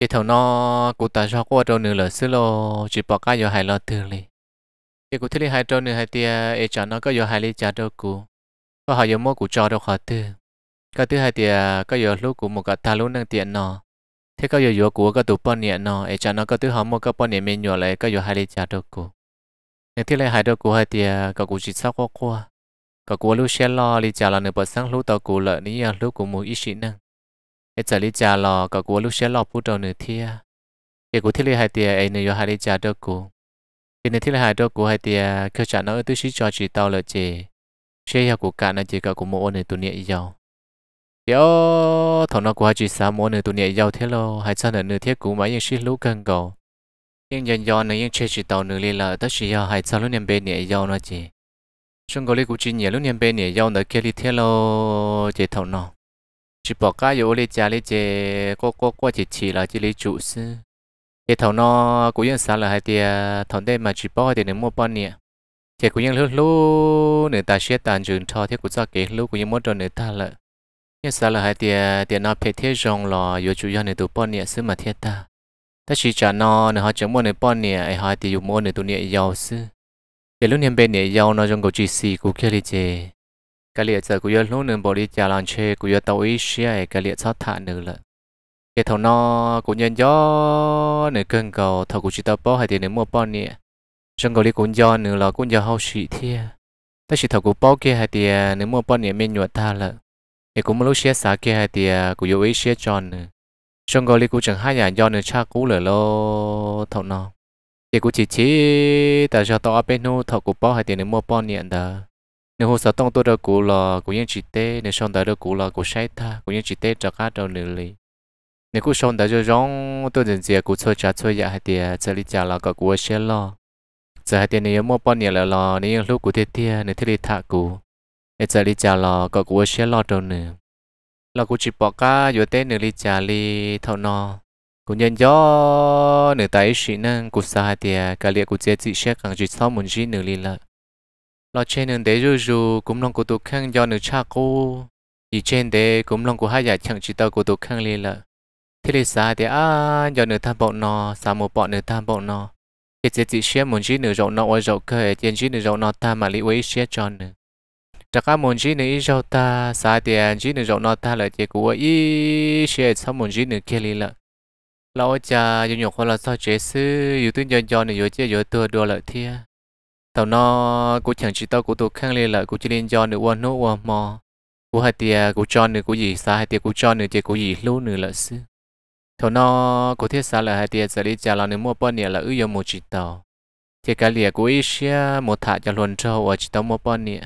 cái thầu nó cụ ta cho qua trâu nửa là xứ lô chỉ bỏ cá vô hai lô tư li cái cụ thứ hai trâu nửa hai tia e cho nó có vô hai li cha đâu cụ có họ vô mua cụ cho đâu khó tư cái thứ hai tia có vô lúc cụ một cái ta lúc năng tiền nó thế có vô vô cụ có tụ bọn nhẹ nó e cho nó có thứ họ mua có bọn nhẹ mình nhỏ lại có vô hai li cha đâu cụ nên thứ hai đâu cụ hai tia có cụ chỉ sao qua qua có cụ lúc xe lo li cha là nửa bớt sáng lúc tàu cụ lợi ní à, lúc cụ mua ít xịn năng ít trả đi trả lò có của lúc sẽ lò phụ trò nửa thia cái của thiết lý hai tia ai nửa hai đi trả đâu của cái nửa thiết lý hai đâu của hai tia khi trả nó tôi chỉ cho chị tao là chị xe nhà của cả nó chỉ cả của mỗi nửa tuần nhẹ giàu yo thằng nó của hai chị sáu mỗi nửa tuần nhẹ giàu thế lo hai cha nửa nửa thiết của mà những xí lú cần cầu nhưng dần dần nửa những chơi chị tao nửa lý là tất chỉ giờ hai cha lúc niệm bên nhẹ giàu nó chị chúng cái lý của chị nhẹ lúc niệm bên nhẹ giàu nửa kia lý thế lo chị thằng nó chỉ bỏ cá vô lấy chả lấy chè có có có chỉ chỉ là chỉ lấy chủ sư cái thằng nó cũng yên sáng là hai tia thằng đây mà chỉ bỏ thì nếu mua bao nhiêu thì cũng yên lúc lúc nửa ta sẽ tàn trường thọ thì cũng cho kế lúc cũng yên muốn cho nửa ta lợ yên sáng là hai tia tia nó phải thế rong lò vô chủ yếu nửa tụ bao nhiêu sư mà thiết ta ta chỉ trả nó nửa họ chẳng mua nửa bao nhiêu ai hai thì dùng mua nửa tụ nhiêu giàu sư cái lúc niệm bên nhiêu giàu nó trong cầu chỉ xì cũng kia đi chè cái liệt giờ của lúc nương bồi đi trả làm chê của tàu ý xe cái liệt sát thản nữa là cái thầu nó cũng nhân gió nửa cơn cầu thầu của chị tao bao hay tiền nửa mua bỏ nè trong cầu đi cũng gió nửa là cũng gió hậu sĩ thia ta chỉ thầu của bỏ kia hay tiền à, nửa mua bỏ nè mình nhuận ta là cái cũng lúc xe xả kia hay tiền à, của yêu ý xe tròn nữa trong cầu đi cũng chẳng hai nhà gió nửa cha cũ lửa lô thầu nó cái cũng chỉ chỉ ta cho tao bên nô thầu của bỏ hay tiền nửa mua bỏ nè đó nếu hồ sơ tông tôi được cũ là của những chị tê nếu xong đã được cũ là của sai tha của những chị tê cho cá đầu nữ lý nếu cũng xong đã cho rong tôi dần dần của chơi trả chơi dạ hay tiền chơi lý trả lò có của xe lo giờ hai tiền nếu mua bao nhiêu là lo nếu lúc của thiết thiê nếu thiết lý thạ cũ nếu chơi lý trả lò có của xe lo đầu nữ lò của chỉ bỏ cá vừa tê nữ lý trả lý thâu no của nhân gió nữ tay sĩ năng của hai tiền cả liệt của chết chị sẽ càng chỉ sau một gì nữ lý lại nó trên nền đấy rồi rù cũng lòng của tôi khăn do nửa cha cô thì trên đấy cũng lòng của hai giải chẳng chỉ tao của tôi khăn liền là thế là sao thì à do nửa tham bọn nó sao một bọn nửa tham bọn nó thì chỉ chỉ xem muốn chỉ nửa rộng nó ở rộng cơ trên chỉ nửa rộng nó tham mà lý ấy xem cho nữa chắc các muốn chỉ nửa rộng ta sao thì chỉ nửa rộng nó tham là chỉ của ý xem sao muốn chỉ nửa kia liền là lâu cha dùng nhục hoặc là sao chết sư yêu tin cho cho nửa yêu chơi yêu tua đùa lợi thiệt tàu nó cũng chẳng chỉ tao cũng tụt khang lên lại cũng chỉ liên do nữa quan nốt quan mò cũng hai tia cũng cho nữa cũng gì xa hai tia cũng cho nữa chơi cũng gì lú nữa là xứ thầu nó cũng thiết xa là hai tia giờ đi trả là nữa mua bao nhiêu là ư giờ một chỉ tàu chỉ cái lìa của Asia một thả cho luôn cho ở chỉ tàu mua bao nhiêu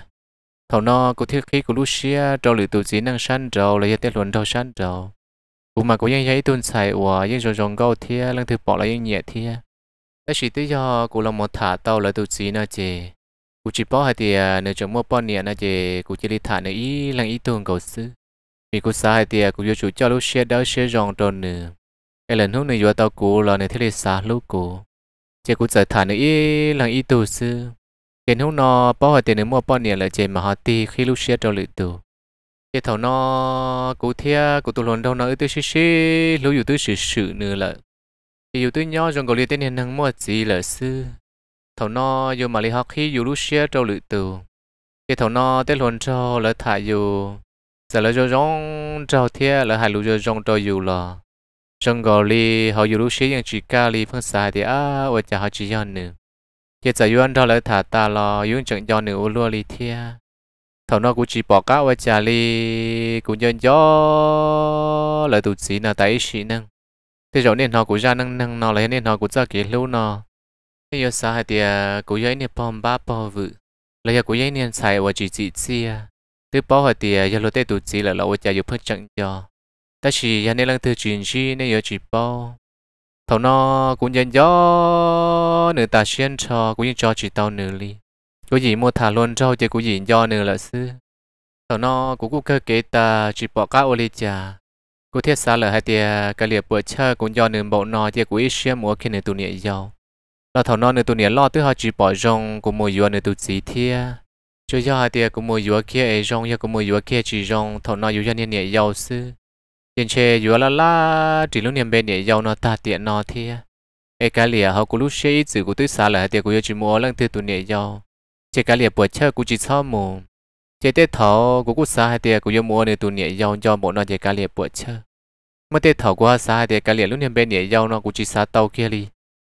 thầu nó cũng thiết khí của Lucia trâu lựu tụ chỉ năng săn trâu là tiết luôn trâu săn trâu cũng mà cũng ยัง thấy tuân xài của những rồng rồng câu thia lăng thứ bỏ là những nhẹ thia cái sự tự do của là một thả tàu là tụ chỉ nó chị cụ chỉ bỏ hay thì à, nếu chúng mua bỏ nè nó chị cụ chỉ đi thả nữa ý lăng ý tưởng cầu sư vì cụ xa hay thì à, cụ vô chủ cho lúc xe đó xe rong tròn nữa cái lần hôm nay vừa tàu cụ là nơi thế xa lúc cụ chị cụ giải thả nữa ý lăng ý tụ sư cái hôm nó bỏ hay thì nếu mua bỏ nè là chị mà họ ti khi lúc xe trong lự tụ cái thầu nó cụ thia cụ tụ lần đâu nó ư tư xí xí lúc dù tư sự sự nữa là yêu tôi nhỏ trong cổ liệt tên hiện hàng mua gì là sư thầu no yêu mà lý học khi yêu lúc xưa trâu lự tù cái thầu no tên luôn cho là thả yêu giờ là cho rong trâu thia là hai lũ cho rong trâu yêu là trong cổ li họ yêu lúc xưa những chỉ ca li phương xài thì à ở chả họ chỉ cho nữa cái giờ yêu anh trâu là thả ta lo yêu chẳng cho nữa luôn li thia thầu nó cũng chỉ bỏ cá ở chả li cũng nhân gió là tụt gì nào tại ý năng thế rồi nên họ cũng ra năng năng nó lấy nên họ cũng ra kỷ lưu nó thế giờ sao hay thì à, của giấy nên bom ba bom vự lấy của giấy nên xài và chỉ chỉ xia thứ bao hay thì à, giờ lúc tết tụt chỉ là lâu và giờ phơi trận cho ta chỉ giờ nên lăng thứ chuyện chi nên giờ chỉ bao thầu nó cũng dần do nửa ta xuyên cho cũng như cho chỉ tao nửa ly của gì mua thả luôn cho chứ của gì do nửa là xưa thầu nó cũng cơ kế ta chỉ bỏ cá ô lê cô thiết xa lờ hai tia cái liệp bữa chơi cũng do nương bộ nò tia của ít xem mua khi nửa tụ nhẹ giàu lo thầu non nửa tu nhẹ lo tức họ chỉ bỏ rong của mùa dừa nửa tu gì thia cho do hai tia của mùa dừa kia ấy rong ya của mùa dừa kia chỉ rong thầu non dừa nhẹ nhẹ giàu sư tiền chê dừa la la chỉ lúc niệm bên nhẹ giàu nó ta tiện nó thia ấy cái liệp họ cũng lúc xe ít sự của tức xa lờ hai tia của yêu chỉ mua lăng thứ tu nhẹ giàu chỉ cái liệp bữa chơi cũng chỉ sau mù chế tết thảo của quốc xã hai tiệt của yêu mua nên tụ nhẹ giàu cho bộ nó chế cá liệt bữa chơi mà tết thảo của xã hai tiệt cá liệt lúc nên bên nhẹ giàu nó cũng chỉ xã tàu kia đi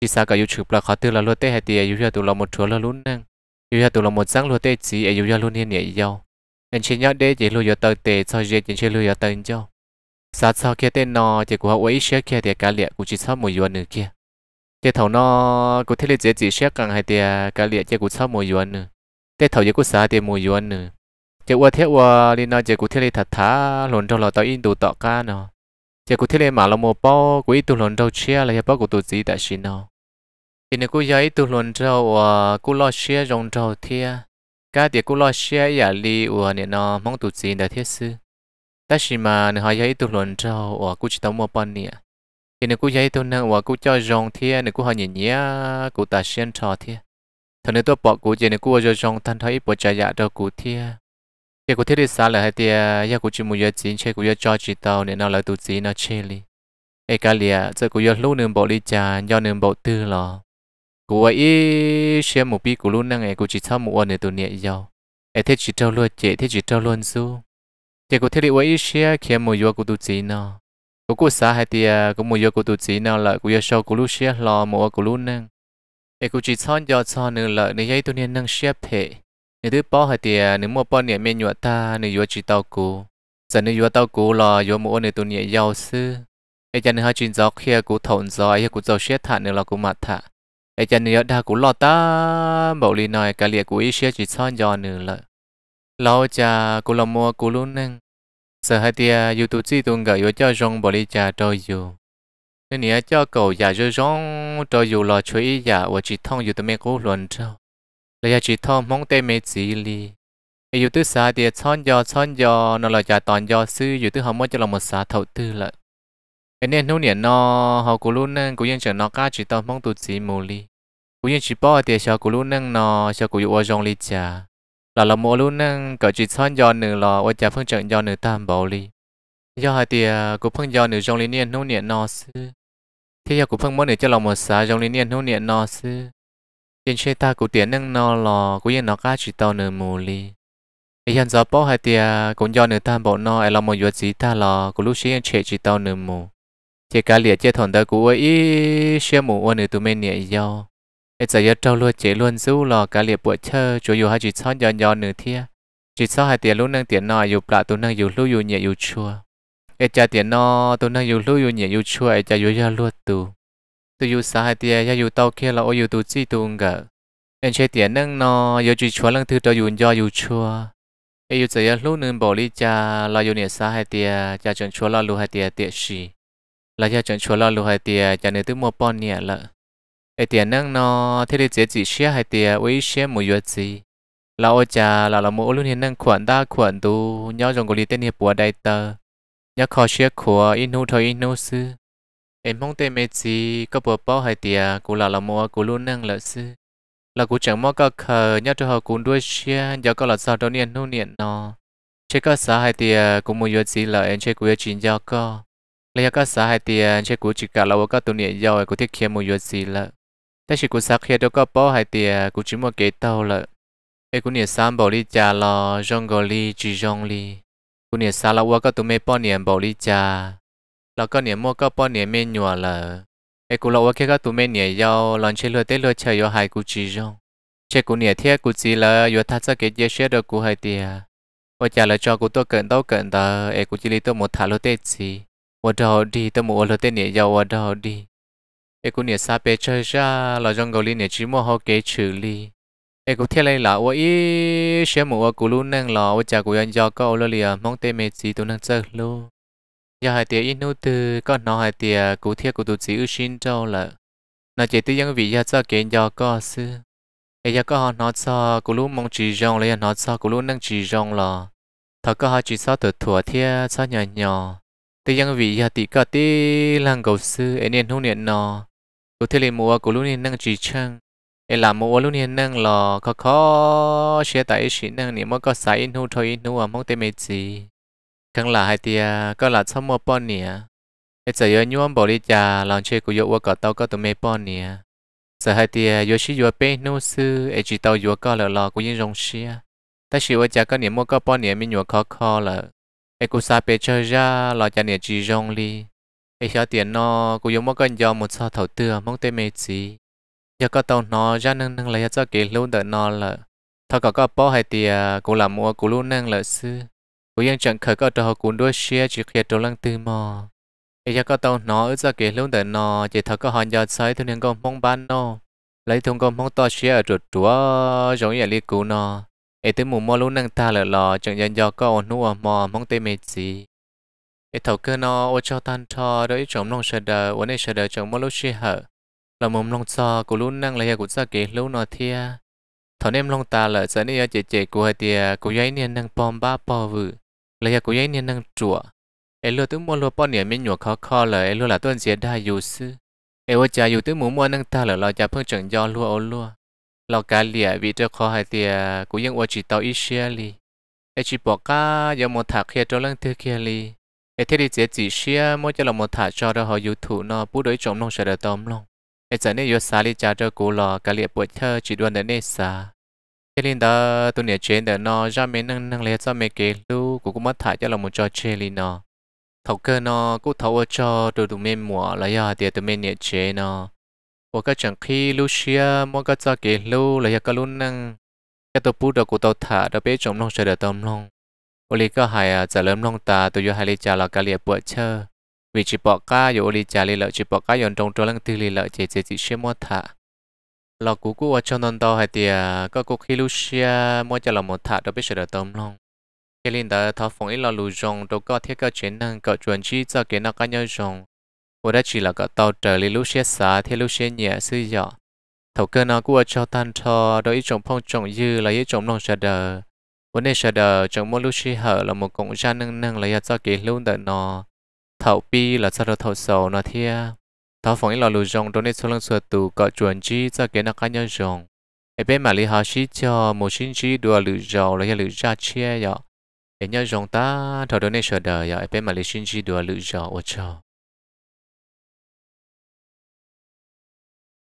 chỉ xã cả yêu chụp là khó tư là luôn tết hai tiệt yêu ra tụ là một chúa là luôn nè yêu ra tụ là một răng luôn tết chỉ yêu ra luôn nên nhẹ giàu anh chỉ nhớ để chỉ lưu yêu tàu tệ cho dễ chỉ lưu yêu tàu nhau xã sau kia tết nó chỉ của họ ấy sẽ kia tiệt cá liệt cũng chỉ sau một yuan nữa kia tết thảo nó cũng thấy là dễ chỉ sẽ càng hai tiệt cá liệt chỉ cũng sau một yuan nữa tết thảo giờ của xã tiệt một yuan nữa chỉ qua thế qua đi nói chỉ cụ thế đi thật thà lồn trong là tao in tụ tọ ca nó chỉ cụ thế này mà là mua bao quý tụ lồn trong chia là hiệp bao của tụ gì tại xin nó thì nếu cụ giấy tụ lồn trong và cụ lo chia trong trong thiết cái thì cụ lo chia giả à li và nè nó mong tổ gì đã thiết sư ta xin mà nếu họ giấy tụ lồn trong và cụ chỉ tao mua bao nè thì nếu cụ giấy tụ năng và cụ cho rong thiết nếu cụ họ nhìn nhé cụ ta xuyên trò thiết thằng này tôi bỏ cụ chỉ nếu cụ cho rong thân thấy bỏ trả dạ cho cụ thiết cái cụ thể đi xa là hai tia ya cụ chỉ mua chín chơi cụ ya cho chỉ tàu nên nó là tụ chỉ nó chơi đi. ai cả lìa giờ cụ ya lúc nương bộ đi cha do nương bộ tư lò cụ ấy xem một bi cụ luôn năng ai cụ chỉ thao một để tụ nhẹ giàu ai thế chỉ trâu luôn chế thế chỉ trâu luôn su cái cụ thể đi ấy xem khi mà ya cụ tụ chỉ nó cụ cụ xa hai tia cụ muốn ya cụ tụ chỉ nó là cụ ya sau cụ luôn xem lò mua cụ luôn năng ai cụ chỉ thao do thao nương là, nên ấy tụ nhẹ năng xem thế À, nếu thứ bỏ hay thì nếu mua bỏ nhẹ men nhựa ta nếu vừa chỉ tàu cũ giờ nếu vừa tàu cũ là vừa mua nếu tụi nhẹ giàu sư ai chân hai chuyện gió kia cũ thổn gió ai cũ giàu xét thả nếu là cũ mặt thả ai chân nếu đa cũ lo ta bảo lý nói cả liệt cũ ý xét chỉ son giò nữa là lâu cha cũ làm mua cũ luôn nè giờ hai thì youtube chỉ tuần gửi vừa cho rong bảo lý cha trôi dù nên nhớ cho cầu giả rong trôi dù là chú ý giả và chỉ thông youtube cũ luận trâu là giờ chỉ thông mong tê mê chỉ li ở dù tư xa thì chọn giò chọn giò nó là trả tòn giò sư dù tư họ mới cho là một xa thầu tư lợi cái nên nô niệm nó họ cũng luôn nâng cũng yên chẳng nó cá chỉ tao mong tụt chỉ mù li cũng yên chỉ bỏ thì sao cũng luôn nâng nó sao cũng yêu dòng li trả là là mua lưu nâng cỡ chỉ chọn giò nửa là ô trả phương trận giò nửa tam bảo li do hai thì cũng phương giò nửa dòng li niệm nô niệm nó sư thế giờ cũng phương mỗi nửa cho là một xa dòng li niệm nô niệm nó sư tiền chế ta của tiền nâng nó lò cũng yên nó cá chỉ tàu nửa mù li ấy hiện giờ bỏ hai tia cũng do nửa tam bộ nó ấy là một vật gì ta lò cũng lúc xí yên chế chỉ tàu nửa mù chế cá liệt chế thằng đời của ấy xe mù ô nửa tụi mình nhẹ do ấy giờ giờ trâu luôn chế luôn du lò cá liệt bữa chơi chủ yếu hai chỉ sót do do nửa thia chỉ sót hai tia lúc nâng tiền nọ dù plạ tụi nâng dù lúc dù nhẹ dù chua ấy cha tiền nọ tụi nâng dù lúc dù nhẹ dù chua ấy cha dù ra luôn tu tôi yêu sa hai tia ya yêu tàu kia là ô yêu tụ chi tụ ngờ anh chơi tiền nâng nó yêu chỉ chua lăng thứ tàu yun do yêu chua, anh yêu chơi lúc nương bỏ đi cha là yêu nè sa hai tia cha chọn chua là lu hai tia tiệt sĩ là cha chọn chua là lu hai tia cha nên thứ mua pon nè lợ anh tiền nâng nó thế thì dễ chỉ share hai tia với share một yêu gì là ô cha là là mỗi luôn hiện nâng khoản đa khoản tu nhau trong cái lý tên hiệp bùa đại tờ nhớ khó share của inu thôi inu sư em mong tên mẹ chị có bộ bao hay tiề cô là là mua cô luôn năng lợi sư là cô chẳng mong có khờ nhớ cho họ cũng đuôi xe do có là sao đó niên nô niên nó chế có xã hai tiề cũng mua yêu chị là em chế của chín do có lấy có xã hay tiề chế của chỉ cả là có tụ niên em của thiết kia mua yêu chị là thế chỉ của xã kia đâu có bao hai tiề của chỉ mua kế tàu là em cũng niên sáng bảo lý cha là rong gò lý chỉ rong lý, cũng niên sáng là có tụ mẹ bao niên bảo lý cha là con niệm mua các bao niệm men nhua là ai cũng lâu cái các tụi men nhảy yêu, lần chơi lừa tết lừa chơi yêu hai cụ chỉ rồi chơi cụ nhảy thiệt cụ chỉ là vô thắt sao cái dây xe được cụ hai tia và trả lời cho cụ tôi cận tao cận ta ai cụ chỉ lấy tôi một thả lừa tết gì và đó đi tôi một lừa tết nhảy yêu và đó đi ai cụ nhảy sao bé chơi ra là trong gấu linh nhảy chỉ mua họ kế xử lý ai cụ thiết lấy là và ý xem một cụ luôn năng lò và trả cụ anh giao câu lừa liền mong tê mệt gì tôi năng chơi luôn giờ hai ít inu từ có nói hai tiệt cụ thiết của tụi sĩ ưu sinh đâu là nói chỉ tự những vị gia cho kiến do có sư bây giờ có họ nói cho cụ lũ mong chỉ rong lấy nói cho cụ lũ năng chỉ rong là thật có họ chỉ sao từ thủa thiết cho nhỏ nhỏ tự những vị gia tỷ có tí lăng cầu sư ấy nên hôn niệm nó cụ thiết liền mua cụ lũ nên năng chỉ chăng ấy làm mua lũ nên năng là khó khó sẽ tại sĩ năng niệm mới có sai inu thôi inu à mong tên mệt gì khăng là hai tia có là cho mua bò nè bây giờ yêu nhuộm bỏ li cha lòng chơi của yêu qua cả tao có tụi mày bò nè giờ hai tia yo chỉ yo bé nô sư ai chỉ tao yo có là lò của những rong xia ta chỉ yêu cha có niệm mua có bò nè mình yêu khó khó là ai cũng sa bé chơi ra lò cha nè chỉ rong li ai sao tiền nó của yêu mua con do một sao thầu tư mong tê mê gì giờ có tao nó ra nâng nâng lấy cho kỳ luôn đợi no là thôi có có bò hai tia cũng là mua cũng luôn nâng lợi sư cô yên chẳng khởi có trò cuốn đuôi xe chỉ khi trâu lăng tư mò bây giờ có tàu nó ở ra kể luôn tại nó chỉ thật có hòn giờ sai thôi nên con mong ban nó lấy thông con mong to xe ở chuột chúa giống như lý cũ nó ấy tới mù mò luôn năng ta lờ lò chẳng nhận giờ có ổn nua mò mong tê mệt gì ấy thầu cơ nó ô cho tan cho đỡ ít chồng nông sờ đờ ổn ấy sờ đờ chồng mò lúc xe hở là mồm long cho của luôn năng lấy của ra kể luôn nó thia thằng em long ta lờ giờ này chị chị của hai tia của giấy niên năng bom ba bò vừa ลยอยากกูยังเนี่ยนั่งจั่วเอลัวตุ้มมัวลัวป้อนเนี่ยไม่หนวเขาคอเลยเอลัวหล่ะต้นเสียได้อยู่ซื้อเอว่าจะอยู่ตุ้มหมูมัวนั่งตาเหรอเราจะเพิ่งจังยอลัวเอาลัวเรากาเลียวิจาคอหายเตียกูยังอวจิตเอาอิเชียลีเอชิบอกก้ายางมอถักเฮียตัวเรื่องเธอเคียลีเอเทดิเจจีเชียมัวจะเรามดถักจอเราหอยู่ถูนอปู้โดยจงนงเฉด็ตอมลงเอจะเนี่ยยศสาลีจ่าเจ้ากูหลอกาเลียปวดเธอจิตวันเดเนสา chơi lên đó tôi nhớ chuyện đó nó ra mấy năng năng lẽ ra mấy cái lu của cũng mất thải cho là một trò chơi lên nó thầu cơ nó cũng thầu cho đồ đồ mềm mỏ là giờ thì tôi mình nhớ chuyện nó và các chẳng khi lu xia mua các cho cái lu là giờ các lu năng cái tôi bút đó của tôi thả đã biết trong lòng sẽ được tâm lòng ô lý có hài trả à, lớn lòng ta tôi vô hai lý trả là cái liệp bữa chơi vì chỉ bỏ cá vô lý trả lý lợi chỉ bỏ cá vô trong trò lăng tư li lợi chỉ chỉ chỉ xem mua thả lọ cú cú ở trong non to hay thì à, có cô khi Lucia mua cho là một thà đâu biết sửa được tôm long cái linh đã thọ phong ít lọ lưu rong đâu có thiết cơ chiến năng cọ chuẩn chi cho kiến nó cá nhau rong cô đã chỉ là cọ tàu trở lý Lucia xá thì Lucia nhẹ sư dọ thầu cơ nó cú ở cho tan cho đôi ít trồng phong trồng dư là ít trồng long sửa đờ vấn đề sửa đờ trồng mua Lucia hở là một cộng gia năng năng là do kiến luôn đợi nó thầu pi là do thầu sầu nó thiệt thảo phóng lò lù rong đôi nét số lần sửa tù có chuẩn chi cho kế nạc cá nhân rong ở bên mà lý hà sĩ cho một sinh chi đùa lù rau là lù ra chia vậy ở nhân rong ta thảo đôi nét sửa đời vậy ở bên mà lý sinh chi đùa lù rau ở cho